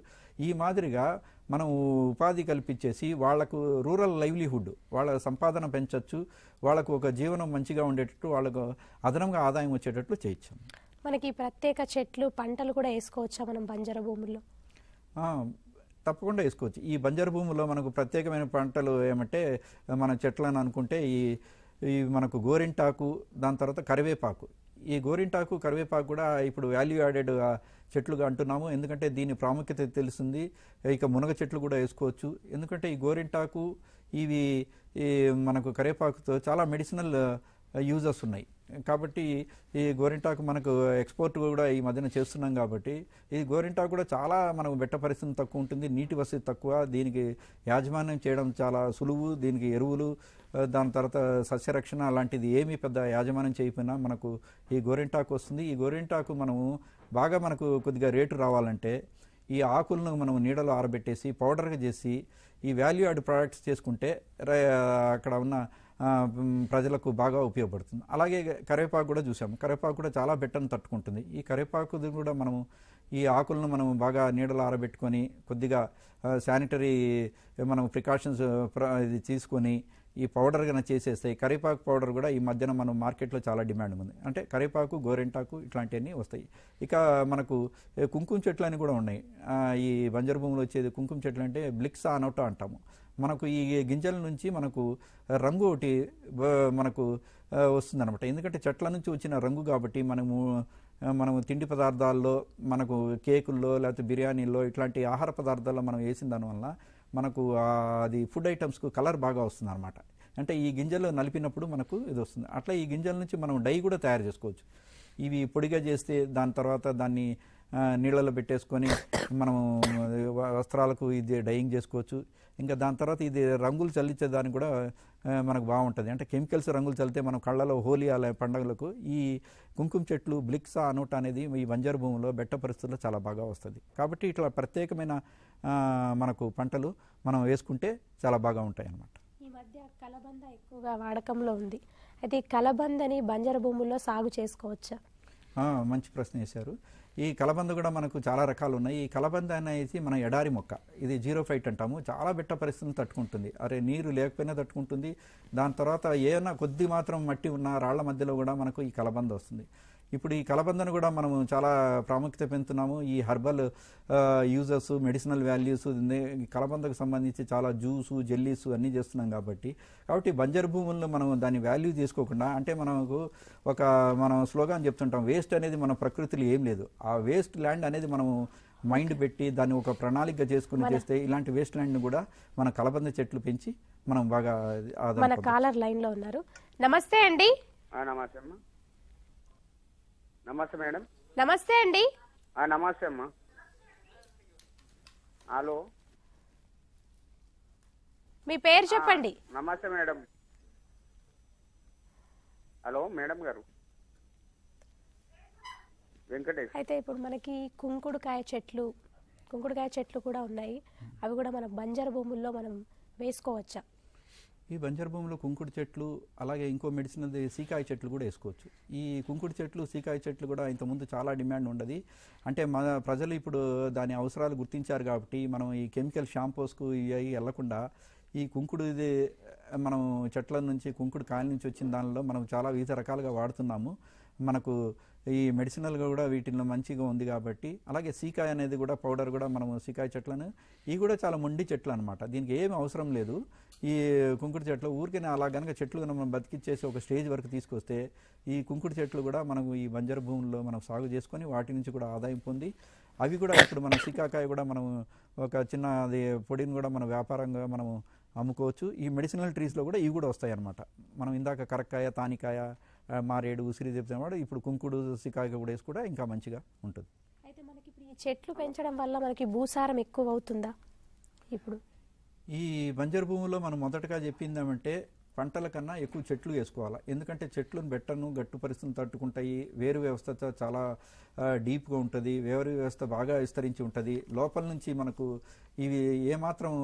ఈ మాదిరిగా మనం ఉపాధి కల్పించేసి వాళ్లకు రూరల్ లైవ్లీహుడ్ వాళ్ళ సంపాదన పెంచవచ్చు వాళ్ళకు ఒక జీవనం మంచిగా ఉండేటట్టు వాళ్ళకు అదనంగా ఆదాయం వచ్చేటట్లు చేయొచ్చు మనకి ప్రత్యేక చెట్లు పంటలు కూడా వేసుకోవచ్చా మనం బంజర భూముల్లో తప్పకుండా వేసుకోవచ్చు ఈ బంజరు భూమిలో మనకు ప్రత్యేకమైన పంటలు ఏమంటే మన చెట్లను అనుకుంటే ఈ ఈ మనకు గోరింటాకు దాని తర్వాత కరివేపాకు ఈ గోరింటాకు కరివేపాకు కూడా ఇప్పుడు వాల్యూ యాడెడ్ చెట్లుగా అంటున్నాము ఎందుకంటే దీని ప్రాముఖ్యత తెలుస్తుంది ఇక మునగ చెట్లు కూడా వేసుకోవచ్చు ఎందుకంటే ఈ గోరింటాకు ఇవి మనకు కరివేపాకుతో చాలా మెడిసినల్ యూజెస్ ఉన్నాయి కాబట్టి ఈ గోరింటాకు మనకు ఎక్స్పోర్ట్ కూడా ఈ మధ్యన చేస్తున్నాం కాబట్టి ఈ గోరింటాకు కూడా చాలా మనకు బెట్ట పరిస్థితి తక్కువ ఉంటుంది నీటి వసతి తక్కువ దీనికి యాజమాన్యం చేయడం చాలా సులువు దీనికి ఎరువులు దాని తర్వాత సస్యరక్షణ అలాంటిది ఏమీ పెద్ద యాజమాన్యం చేయకపోయినా మనకు ఈ గోరింటాకు వస్తుంది ఈ గోరింటాకు మనము బాగా మనకు కొద్దిగా రేటు రావాలంటే ఈ ఆకులను మనం నీడలో ఆరబెట్టేసి పౌడర్గా చేసి ఈ వాల్యూ యాడ్ ప్రొడక్ట్స్ చేసుకుంటే అక్కడ ఉన్న ప్రజలకు బాగా ఉపయోగపడుతుంది అలాగే కరివేపాకు కూడా చూసాము కరివేపాకు కూడా చాలా బెట్టను తట్టుకుంటుంది ఈ కరివేపాకుది కూడా మనము ఈ ఆకులను మనం బాగా నీడలో ఆరబెట్టుకొని కొద్దిగా శానిటరీ మనం ప్రికాషన్స్ ఇది తీసుకొని ఈ పౌడర్ కన్నా చేసేస్తాయి కరివేపాకు పౌడర్ కూడా ఈ మధ్యన మనం మార్కెట్లో చాలా డిమాండ్ ఉంది అంటే కరివేపాకు గోరెంటాకు ఇట్లాంటివన్నీ వస్తాయి ఇక మనకు కుంకుమ చెట్లు అని కూడా ఉన్నాయి ఈ బంజరు భూమిలో వచ్చేది కుంకుమ చెట్లు అంటే బ్లిక్స్ అనవటం అంటాము మనకు ఈ గింజల నుంచి మనకు రంగు ఒకటి మనకు అనమాట ఎందుకంటే చెట్ల నుంచి వచ్చిన రంగు కాబట్టి మనము మనము తిండి పదార్థాల్లో మనకు కేకుల్లో లేకపోతే బిర్యానీల్లో ఇట్లాంటి ఆహార పదార్థాల్లో మనం వేసిన దానివల్ల మనకు అది ఫుడ్ ఐటమ్స్కు కలర్ బాగా వస్తుంది అనమాట అంటే ఈ గింజలు నలిపినప్పుడు మనకు ఇది వస్తుంది అట్లా ఈ గింజల నుంచి మనం డై కూడా తయారు చేసుకోవచ్చు ఇవి పొడిగా చేస్తే దాని తర్వాత దాన్ని నీళ్ళలో పెట్టేసుకొని మనం వస్త్రాలకు ఇది డైయింగ్ చేసుకోవచ్చు ఇంకా దాని తర్వాత ఇది రంగులు చల్లించేదానికి కూడా మనకు బాగుంటుంది అంటే కెమికల్స్ రంగులు చల్లితే మనం కళ్ళలో హోలీ అలా పండుగలకు ఈ కుంకుమ చెట్లు బ్లిక్సా అనోట అనేది ఈ వంజర భూమిలో బెట్ట పరిస్థితుల్లో చాలా బాగా వస్తుంది కాబట్టి ఇట్లా ప్రత్యేకమైన మనకు పంటలు మనం వేసుకుంటే చాలా బాగా ఉంటాయి అన్నమాట ఈ మధ్య కలబంద ఎక్కువగా వాడకంలో ఉంది అయితే కలబందని బంజర భూముల్లో సాగు చేసుకోవచ్చా మంచి ప్రశ్న వేశారు ఈ కలబంద కూడా మనకు చాలా రకాలు ఉన్నాయి ఈ కలబంద అనేది మన ఎడారి మొక్క ఇది జీరో ఫైట్ అంటాము చాలా బిట్ట పరిస్థితిని తట్టుకుంటుంది అరే నీరు లేకపోయినా తట్టుకుంటుంది దాని తర్వాత ఏమైనా కొద్ది మాత్రం మట్టి ఉన్న రాళ్ల మధ్యలో కూడా మనకు ఈ కలబంద వస్తుంది ఇప్పుడు ఈ కలబందను కూడా మనం చాలా ప్రాముఖ్యత పెంచుతున్నాము ఈ హర్బల్ యూజర్స్ మెడిసినల్ వాల్యూస్ కలబందకు సంబంధించి చాలా జ్యూస్ జెల్లీస్ అన్నీ చేస్తున్నాం కాబట్టి కాబట్టి బంజర్ భూముల్లో మనం దాని వాల్యూ తీసుకోకుండా అంటే మనకు ఒక మనం స్లోగాన్ చెప్తుంటాం వేస్ట్ అనేది మన ప్రకృతిలో ఏం లేదు ఆ వేస్ట్ ల్యాండ్ అనేది మనము మైండ్ పెట్టి దాన్ని ఒక ప్రణాళిక చేసుకుని చేస్తే ఇలాంటి వేస్ట్ ల్యాండ్ని కూడా మన కలబంద చెట్లు పెంచి మనం బాగా మన కాలర్ లైన్లో ఉన్నారు నమస్తే అండి నమస్తే అమ్మా నమస్తే మేడం నమస్తే అండి నమస్తే అమ్మా హలో మీ పేరు చెప్పండి నమస్తే మేడం హలో మేడం గారు వెంకటేష్ అయితే ఇప్పుడు మనకి కుంకుడుకాయ చెట్లు కుంకుడుకాయ చెట్లు కూడా ఉన్నాయి అవి కూడా మనం బంజరు భూముల్లో మనం వేసుకోవచ్చా ఈ బంజర్ భూమిలో కుంకుడు చెట్లు అలాగే ఇంకో మెడిసిన్ అది సీకాయ చెట్లు కూడా వేసుకోవచ్చు ఈ కుంకుడు చెట్లు సీకాయ చెట్లు కూడా ఇంతకుముందు చాలా డిమాండ్ ఉండదు అంటే మన ప్రజలు ఇప్పుడు దాని అవసరాలు గుర్తించారు కాబట్టి మనం ఈ కెమికల్ షాంపూస్కు ఇవి వెళ్లకుండా ఈ కుంకుడు ఇది మనం చెట్ల నుంచి కుంకుడు కాయల నుంచి వచ్చిన దానిలో మనం చాలా వివిధ రకాలుగా వాడుతున్నాము మనకు ఈ మెడిసినల్గా కూడా వీటిలో మంచిగా ఉంది కాబట్టి అలాగే సీకాయ అనేది కూడా పౌడర్ కూడా మనము సీకాయ చెట్లను ఇవి కూడా చాలా మొండి చెట్లు అనమాట దీనికి ఏమి అవసరం లేదు ఈ కుంకుడు చెట్లు ఊరికైనా అలా కనుక చెట్లు మనం బతికిచ్చేసి ఒక స్టేజ్ వరకు తీసుకొస్తే ఈ కుంకుడు చెట్లు కూడా మనం ఈ బంజర భూముల్లో మనం సాగు చేసుకొని వాటి నుంచి కూడా ఆదాయం పొంది అవి కూడా ఇప్పుడు మన సీకాకాయ కూడా మనం ఒక చిన్న అది పొడిని కూడా మన వ్యాపారంగా మనము అమ్ముకోవచ్చు ఈ మెడిసినల్ ట్రీస్లో కూడా ఇవి కూడా వస్తాయి అన్నమాట మనం ఇందాక కరక్కాయ తానికాయ మారేడు ఉసిరి చెప్తున్నాడు ఇప్పుడు కుంకుడు సికాయి కూడా వేసుకుంటే ఇంకా మంచిగా ఉంటుంది అయితే మనకి ఇప్పుడు ఈ చెట్లు పెంచడం వల్ల మనకి భూసారం ఎక్కువ అవుతుందా ఇప్పుడు ఈ బంజరు భూమిలో మనం మొదటగా చెప్పిందామంటే పంటల కన్నా ఎక్కువ చెట్లు వేసుకోవాలి ఎందుకంటే చెట్లను బెట్టను గట్టు పరిస్థితులు తట్టుకుంటాయి వేరు వ్యవస్థ చాలా డీప్గా ఉంటుంది వేరు వ్యవస్థ బాగా విస్తరించి ఉంటుంది లోపల నుంచి మనకు ఇవి ఏమాత్రం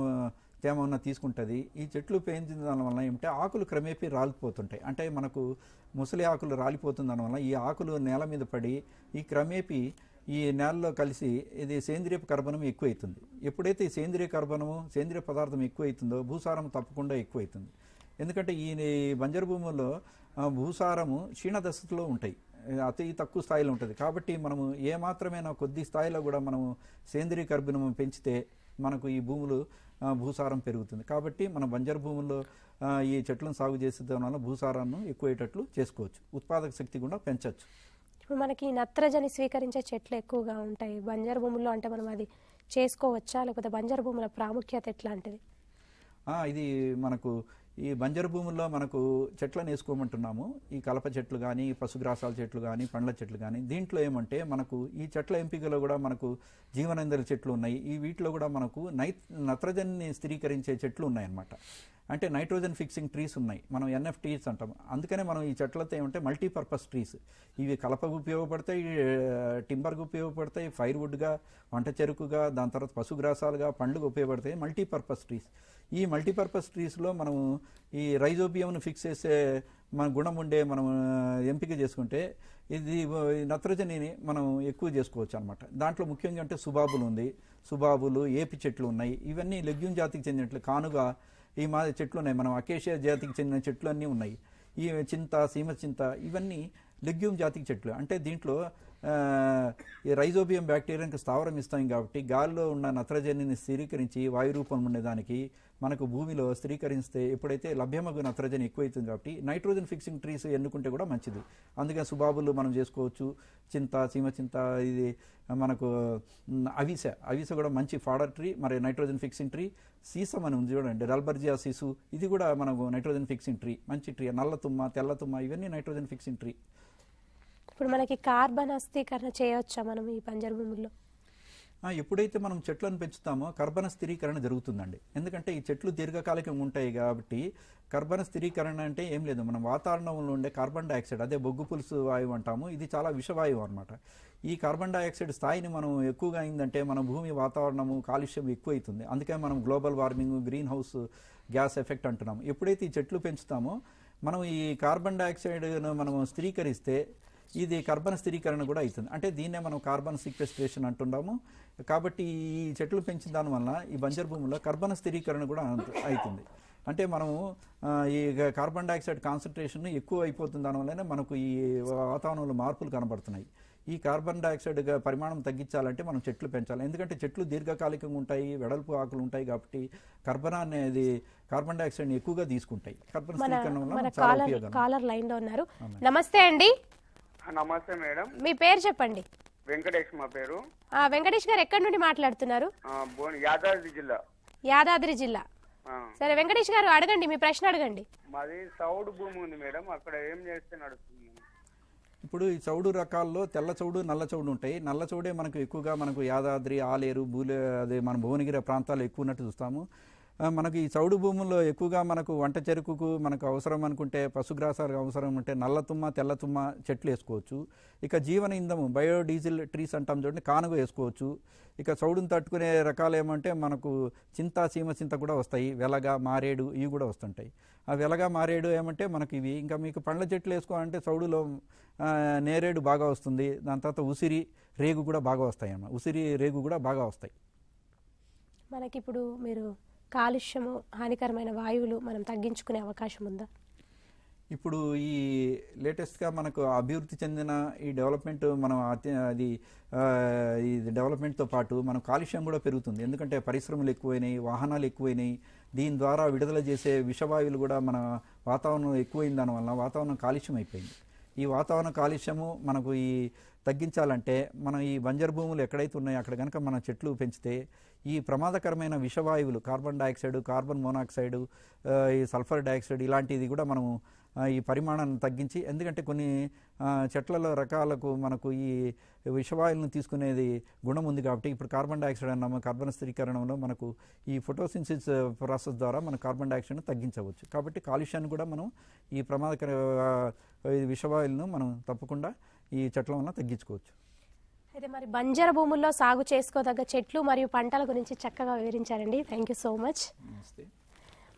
తేమ ఉన్న తీసుకుంటుంది ఈ చెట్లు పెంచిన దానివల్ల ఏమిటంటే ఆకులు క్రమేపీ రాలిపోతుంటాయి అంటే మనకు ముసలి ఆకులు రాలిపోతుంది దానివల్ల ఈ ఆకులు నేల మీద పడి ఈ క్రమేపీ ఈ నేలలో కలిసి ఇది సేంద్రియ కర్బనం ఎక్కువైతుంది ఎప్పుడైతే ఈ సేంద్రియ కర్బనము సేంద్రియ పదార్థం ఎక్కువైతుందో భూసారం తప్పకుండా ఎక్కువైతుంది ఎందుకంటే ఈ బంజరు భూముల్లో భూసారము క్షీణదశలో ఉంటాయి అతి తక్కువ స్థాయిలో ఉంటుంది కాబట్టి మనము ఏ కొద్ది స్థాయిలో కూడా మనము సేంద్రియ కర్బనము పెంచితే మనకు ఈ భూములు భూసారం పెరుగుతుంది కాబట్టి మన బంజరు భూముల్లో ఈ చెట్లను సాగు చేసేదాని వల్ల భూసారాన్ని ఎక్కువయ్యేటట్లు చేసుకోవచ్చు ఉత్పాదక శక్తి కూడా పెంచవచ్చు ఇప్పుడు మనకి నత్రజని స్వీకరించే చెట్లు ఎక్కువగా ఉంటాయి బంజరు భూముల్లో అంటే మనం అది చేసుకోవచ్చా లేకపోతే బంజరు భూముల ప్రాముఖ్యత ఎట్లాంటిది ఇది మనకు ఈ బంజరు భూముల్లో మనకు చెట్లను వేసుకోమంటున్నాము ఈ కలప చెట్లు కానీ పశుగ్రాసాల చెట్లు కానీ పండ్ల చెట్లు కానీ దీంట్లో ఏమంటే మనకు ఈ చెట్ల ఎంపికలో కూడా మనకు జీవనందరి చెట్లు ఉన్నాయి ఈ వీటిలో కూడా మనకు నై నత్రజన్ని స్థిరీకరించే చెట్లు ఉన్నాయన్నమాట అంటే నైట్రోజన్ ఫిక్సింగ్ ట్రీస్ ఉన్నాయి మనం ఎన్ఎఫ్ ట్రీస్ అంటాం అందుకనే మనం ఈ చెట్లతో ఏమంటే మల్టీపర్పస్ ట్రీస్ ఇవి కలపకు ఉపయోగపడతాయి టింబర్కు ఉపయోగపడతాయి ఫైర్వుడ్గా వంట చెరుకుగా దాని తర్వాత పశుగ్రాసాలుగా పండ్లుగా ఉపయోగపడతాయి మల్టీపర్పస్ ట్రీస్ ఈ మల్టీపర్పస్ ట్రీస్లో మనం ఈ రైజోబియంను ఫిక్స్ చేసే మన గుణం ఉండే మనం ఎంపిక చేసుకుంటే ఇది నత్రజనిని మనం ఎక్కువ చేసుకోవచ్చు అనమాట దాంట్లో ముఖ్యంగా అంటే సుబాబులు ఉంది సుబాబులు ఏపి చెట్లు ఉన్నాయి ఇవన్నీ లెగ్యూమ్ జాతికి చెందినట్లు కానుగా ఈ మా చెట్లు ఉన్నాయి మనం అకేషియా జాతికి చెందిన చెట్లు అన్నీ ఉన్నాయి ఈ చింత సీమ చింత ఇవన్నీ లెగ్యూమ్ జాతికి చెట్లు అంటే దీంట్లో ఈ రైజోబియం బ్యాక్టీరియాకి స్థావరం ఇస్తాం కాబట్టి గాల్లో ఉన్న నత్రజనిని స్థిరీకరించి వాయు రూపం ఉండేదానికి మనకు భూమిలో స్థిరీకరిస్తే ఎప్పుడైతే లభ్యమగు నత్రజని ఎక్కువైతుంది కాబట్టి నైట్రోజన్ ఫిక్సింగ్ ట్రీస్ ఎన్నుకుంటే కూడా మంచిది అందుకని సుబాబులు మనం చేసుకోవచ్చు చింత సీమ చింత ఇది మనకు అవిస అవిస కూడా మంచి ఫాడర్ ట్రీ మరి నైట్రోజన్ ఫిక్సింగ్ ట్రీ సీసం అని ఉంది చూడండి రల్బర్జియా సీసు ఇది కూడా మనకు నైట్రోజన్ ఫిక్సింగ్ ట్రీ మంచి ట్రీ నల్ల తుమ్మ తెల్ల తుమ్మ ఇవన్నీ నైట్రోజన్ ఫిక్సింగ్ ట్రీ ఇప్పుడు మనకి కార్బన్ అస్థీకరణ చేయవచ్చా మనం ఈ బంజరు భూముల్లో ఎప్పుడైతే మనం చెట్లను పెంచుతామో కర్బన స్థిరీకరణ జరుగుతుందండి ఎందుకంటే ఈ చెట్లు దీర్ఘకాలికం ఉంటాయి కాబట్టి కర్బన స్థిరీకరణ అంటే ఏం లేదు మనం వాతావరణంలో ఉండే కార్బన్ డైఆక్సైడ్ అదే బొగ్గు పులుసు వాయువు అంటాము ఇది చాలా విషవాయువు అనమాట ఈ కార్బన్ డైఆక్సైడ్ స్థాయిని మనం ఎక్కువగా అయిందంటే మన భూమి వాతావరణము కాలుష్యం ఎక్కువైతుంది అందుకే మనం global warming green house gas effect అంటున్నాము ఎప్పుడైతే ఈ చెట్లు పెంచుతామో మనం ఈ కార్బన్ డైఆక్సైడ్ను మనం స్థిరీకరిస్తే ఇది కార్బన్ స్థిరీకరణ కూడా అవుతుంది అంటే దీన్నే మనం కార్బన్ సిక్వెస్ట్రేషన్ అంటున్నాము కాబట్టి ఈ చెట్లు పెంచిన దానివల్ల ఈ బంజర్ భూముల్లో కార్బన్ స్థిరీకరణ కూడా అవుతుంది అంటే మనము ఈ కార్బన్ డైఆక్సైడ్ కాన్సన్ట్రేషన్ ఎక్కువ అయిపోతుంది దానివల్లనే మనకు ఈ వాతావరణంలో మార్పులు కనబడుతున్నాయి ఈ కార్బన్ డైఆక్సైడ్ పరిమాణం తగ్గించాలంటే మనం చెట్లు పెంచాలి ఎందుకంటే చెట్లు దీర్ఘకాలికంగా ఉంటాయి వెడల్పు ఆకులు ఉంటాయి కాబట్టి కార్బన్ అనేది కార్బన్ డైఆక్సైడ్ ఎక్కువగా తీసుకుంటాయి కార్బన్ స్థిరీకరణ వల్ల కాలర్ లైన్ లో ఉన్నారు నమస్తే అండి నమస్తే మేడం మీ పేరు చెప్పండి వెంకటేష్ మా పేరు వెంకటేష్ గారు ఎక్కడ నుండి మాట్లాడుతున్నారు యాదాద్రి జిల్లా యాదాద్రి జిల్లా సరే వెంకటేష్ గారు అడగండి మీ ప్రశ్న అడగండి మాది చౌడు భూమి ఉంది మేడం అక్కడ ఏం చేస్తే నడుస్తుంది ఇప్పుడు ఈ చౌడు రకాల్లో తెల్ల చౌడు నల్ల చౌడు ఉంటాయి నల్ల చౌడే మనకు ఎక్కువగా మనకు యాదాద్రి ఆలేరు బూలే అదే మన భువనగిరి ప్రాంతాలు ఎక్కువ ఉన్నట్టు చూస్తాము మనకు ఈ చౌడు భూముల్లో ఎక్కువగా మనకు వంట చెరుకుకు మనకు అవసరం అనుకుంటే పశుగ్రాసాలకు అవసరం ఉంటే నల్లతుమ్మ తెల్లతుమ్మ చెట్లు వేసుకోవచ్చు ఇక జీవన ఇంధము బయోడీజిల్ ట్రీస్ అంటాం చూడండి కానుగ వేసుకోవచ్చు ఇక చౌడును తట్టుకునే రకాలు ఏమంటే మనకు చింత సీమ చింత కూడా వస్తాయి వెలగ మారేడు ఇవి కూడా వస్తుంటాయి ఆ వెలగ మారేడు ఏమంటే మనకి ఇవి ఇంకా మీకు పండ్ల చెట్లు వేసుకోవాలంటే చౌడులో నేరేడు బాగా వస్తుంది దాని తర్వాత ఉసిరి రేగు కూడా బాగా వస్తాయి అమ్మ ఉసిరి రేగు కూడా బాగా వస్తాయి మనకి ఇప్పుడు మీరు కాలుష్యము హానికరమైన వాయువులు మనం తగ్గించుకునే అవకాశం ఉందా ఇప్పుడు ఈ లేటెస్ట్గా మనకు అభివృద్ధి చెందిన ఈ డెవలప్మెంట్ మనం అది ఈ డెవలప్మెంట్తో పాటు మనం కాలుష్యం కూడా పెరుగుతుంది ఎందుకంటే పరిశ్రమలు ఎక్కువైనాయి వాహనాలు ఎక్కువైనాయి దీని ద్వారా విడుదల చేసే విషవాయువులు కూడా మన వాతావరణం ఎక్కువైన దానివల్ల వాతావరణం కాలుష్యం అయిపోయింది ఈ వాతావరణ కాలుష్యము మనకు ఈ తగ్గించాలంటే మనం ఈ బంజర్ భూములు ఎక్కడైతే ఉన్నాయో అక్కడ కనుక మనం చెట్లు పెంచితే ఈ ప్రమాదకరమైన విషవాయువులు కార్బన్ డైఆక్సైడ్ కార్బన్ మోనాక్సైడ్ ఈ సల్ఫర్ డైఆక్సైడ్ ఇలాంటిది కూడా మనము ఈ పరిమాణాన్ని తగ్గించి ఎందుకంటే కొన్ని చెట్లలో రకాలకు మనకు ఈ విషవాయులను తీసుకునేది గుణం ఉంది కాబట్టి ఇప్పుడు కార్బన్ డైఆక్సైడ్ అన్నాము కార్బన్ స్థిరీకరణంలో మనకు ఈ ఫోటోసింథసిస్ ప్రాసెస్ ద్వారా మనం కార్బన్ డైఆక్సైడ్ను తగ్గించవచ్చు కాబట్టి కాలుష్యాన్ని కూడా మనం ఈ ప్రమాదకర విషవాయులను మనం తప్పకుండా ఈ చెట్ల వలన తగ్గించుకోవచ్చు అయితే మరి బంజర భూముల్లో సాగు చేసుకోదగ్గ చెట్లు మరియు పంటల గురించి చక్కగా వివరించారండి థ్యాంక్ యూ సో మచ్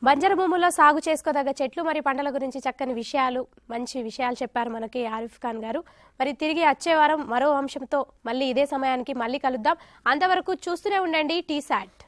బంజర భూముల్లో సాగు చేసుకోదగ్గ చెట్లు మరియు పంటల గురించి చక్కని విషయాలు మంచి విషయాలు చెప్పారు మనకి ఆరిఫ్ ఖాన్ గారు మరి తిరిగి వచ్చే వారం మరో అంశంతో మళ్ళీ ఇదే సమయానికి మళ్ళీ కలుద్దాం అంతవరకు చూస్తూనే ఉండండి టీ సాట్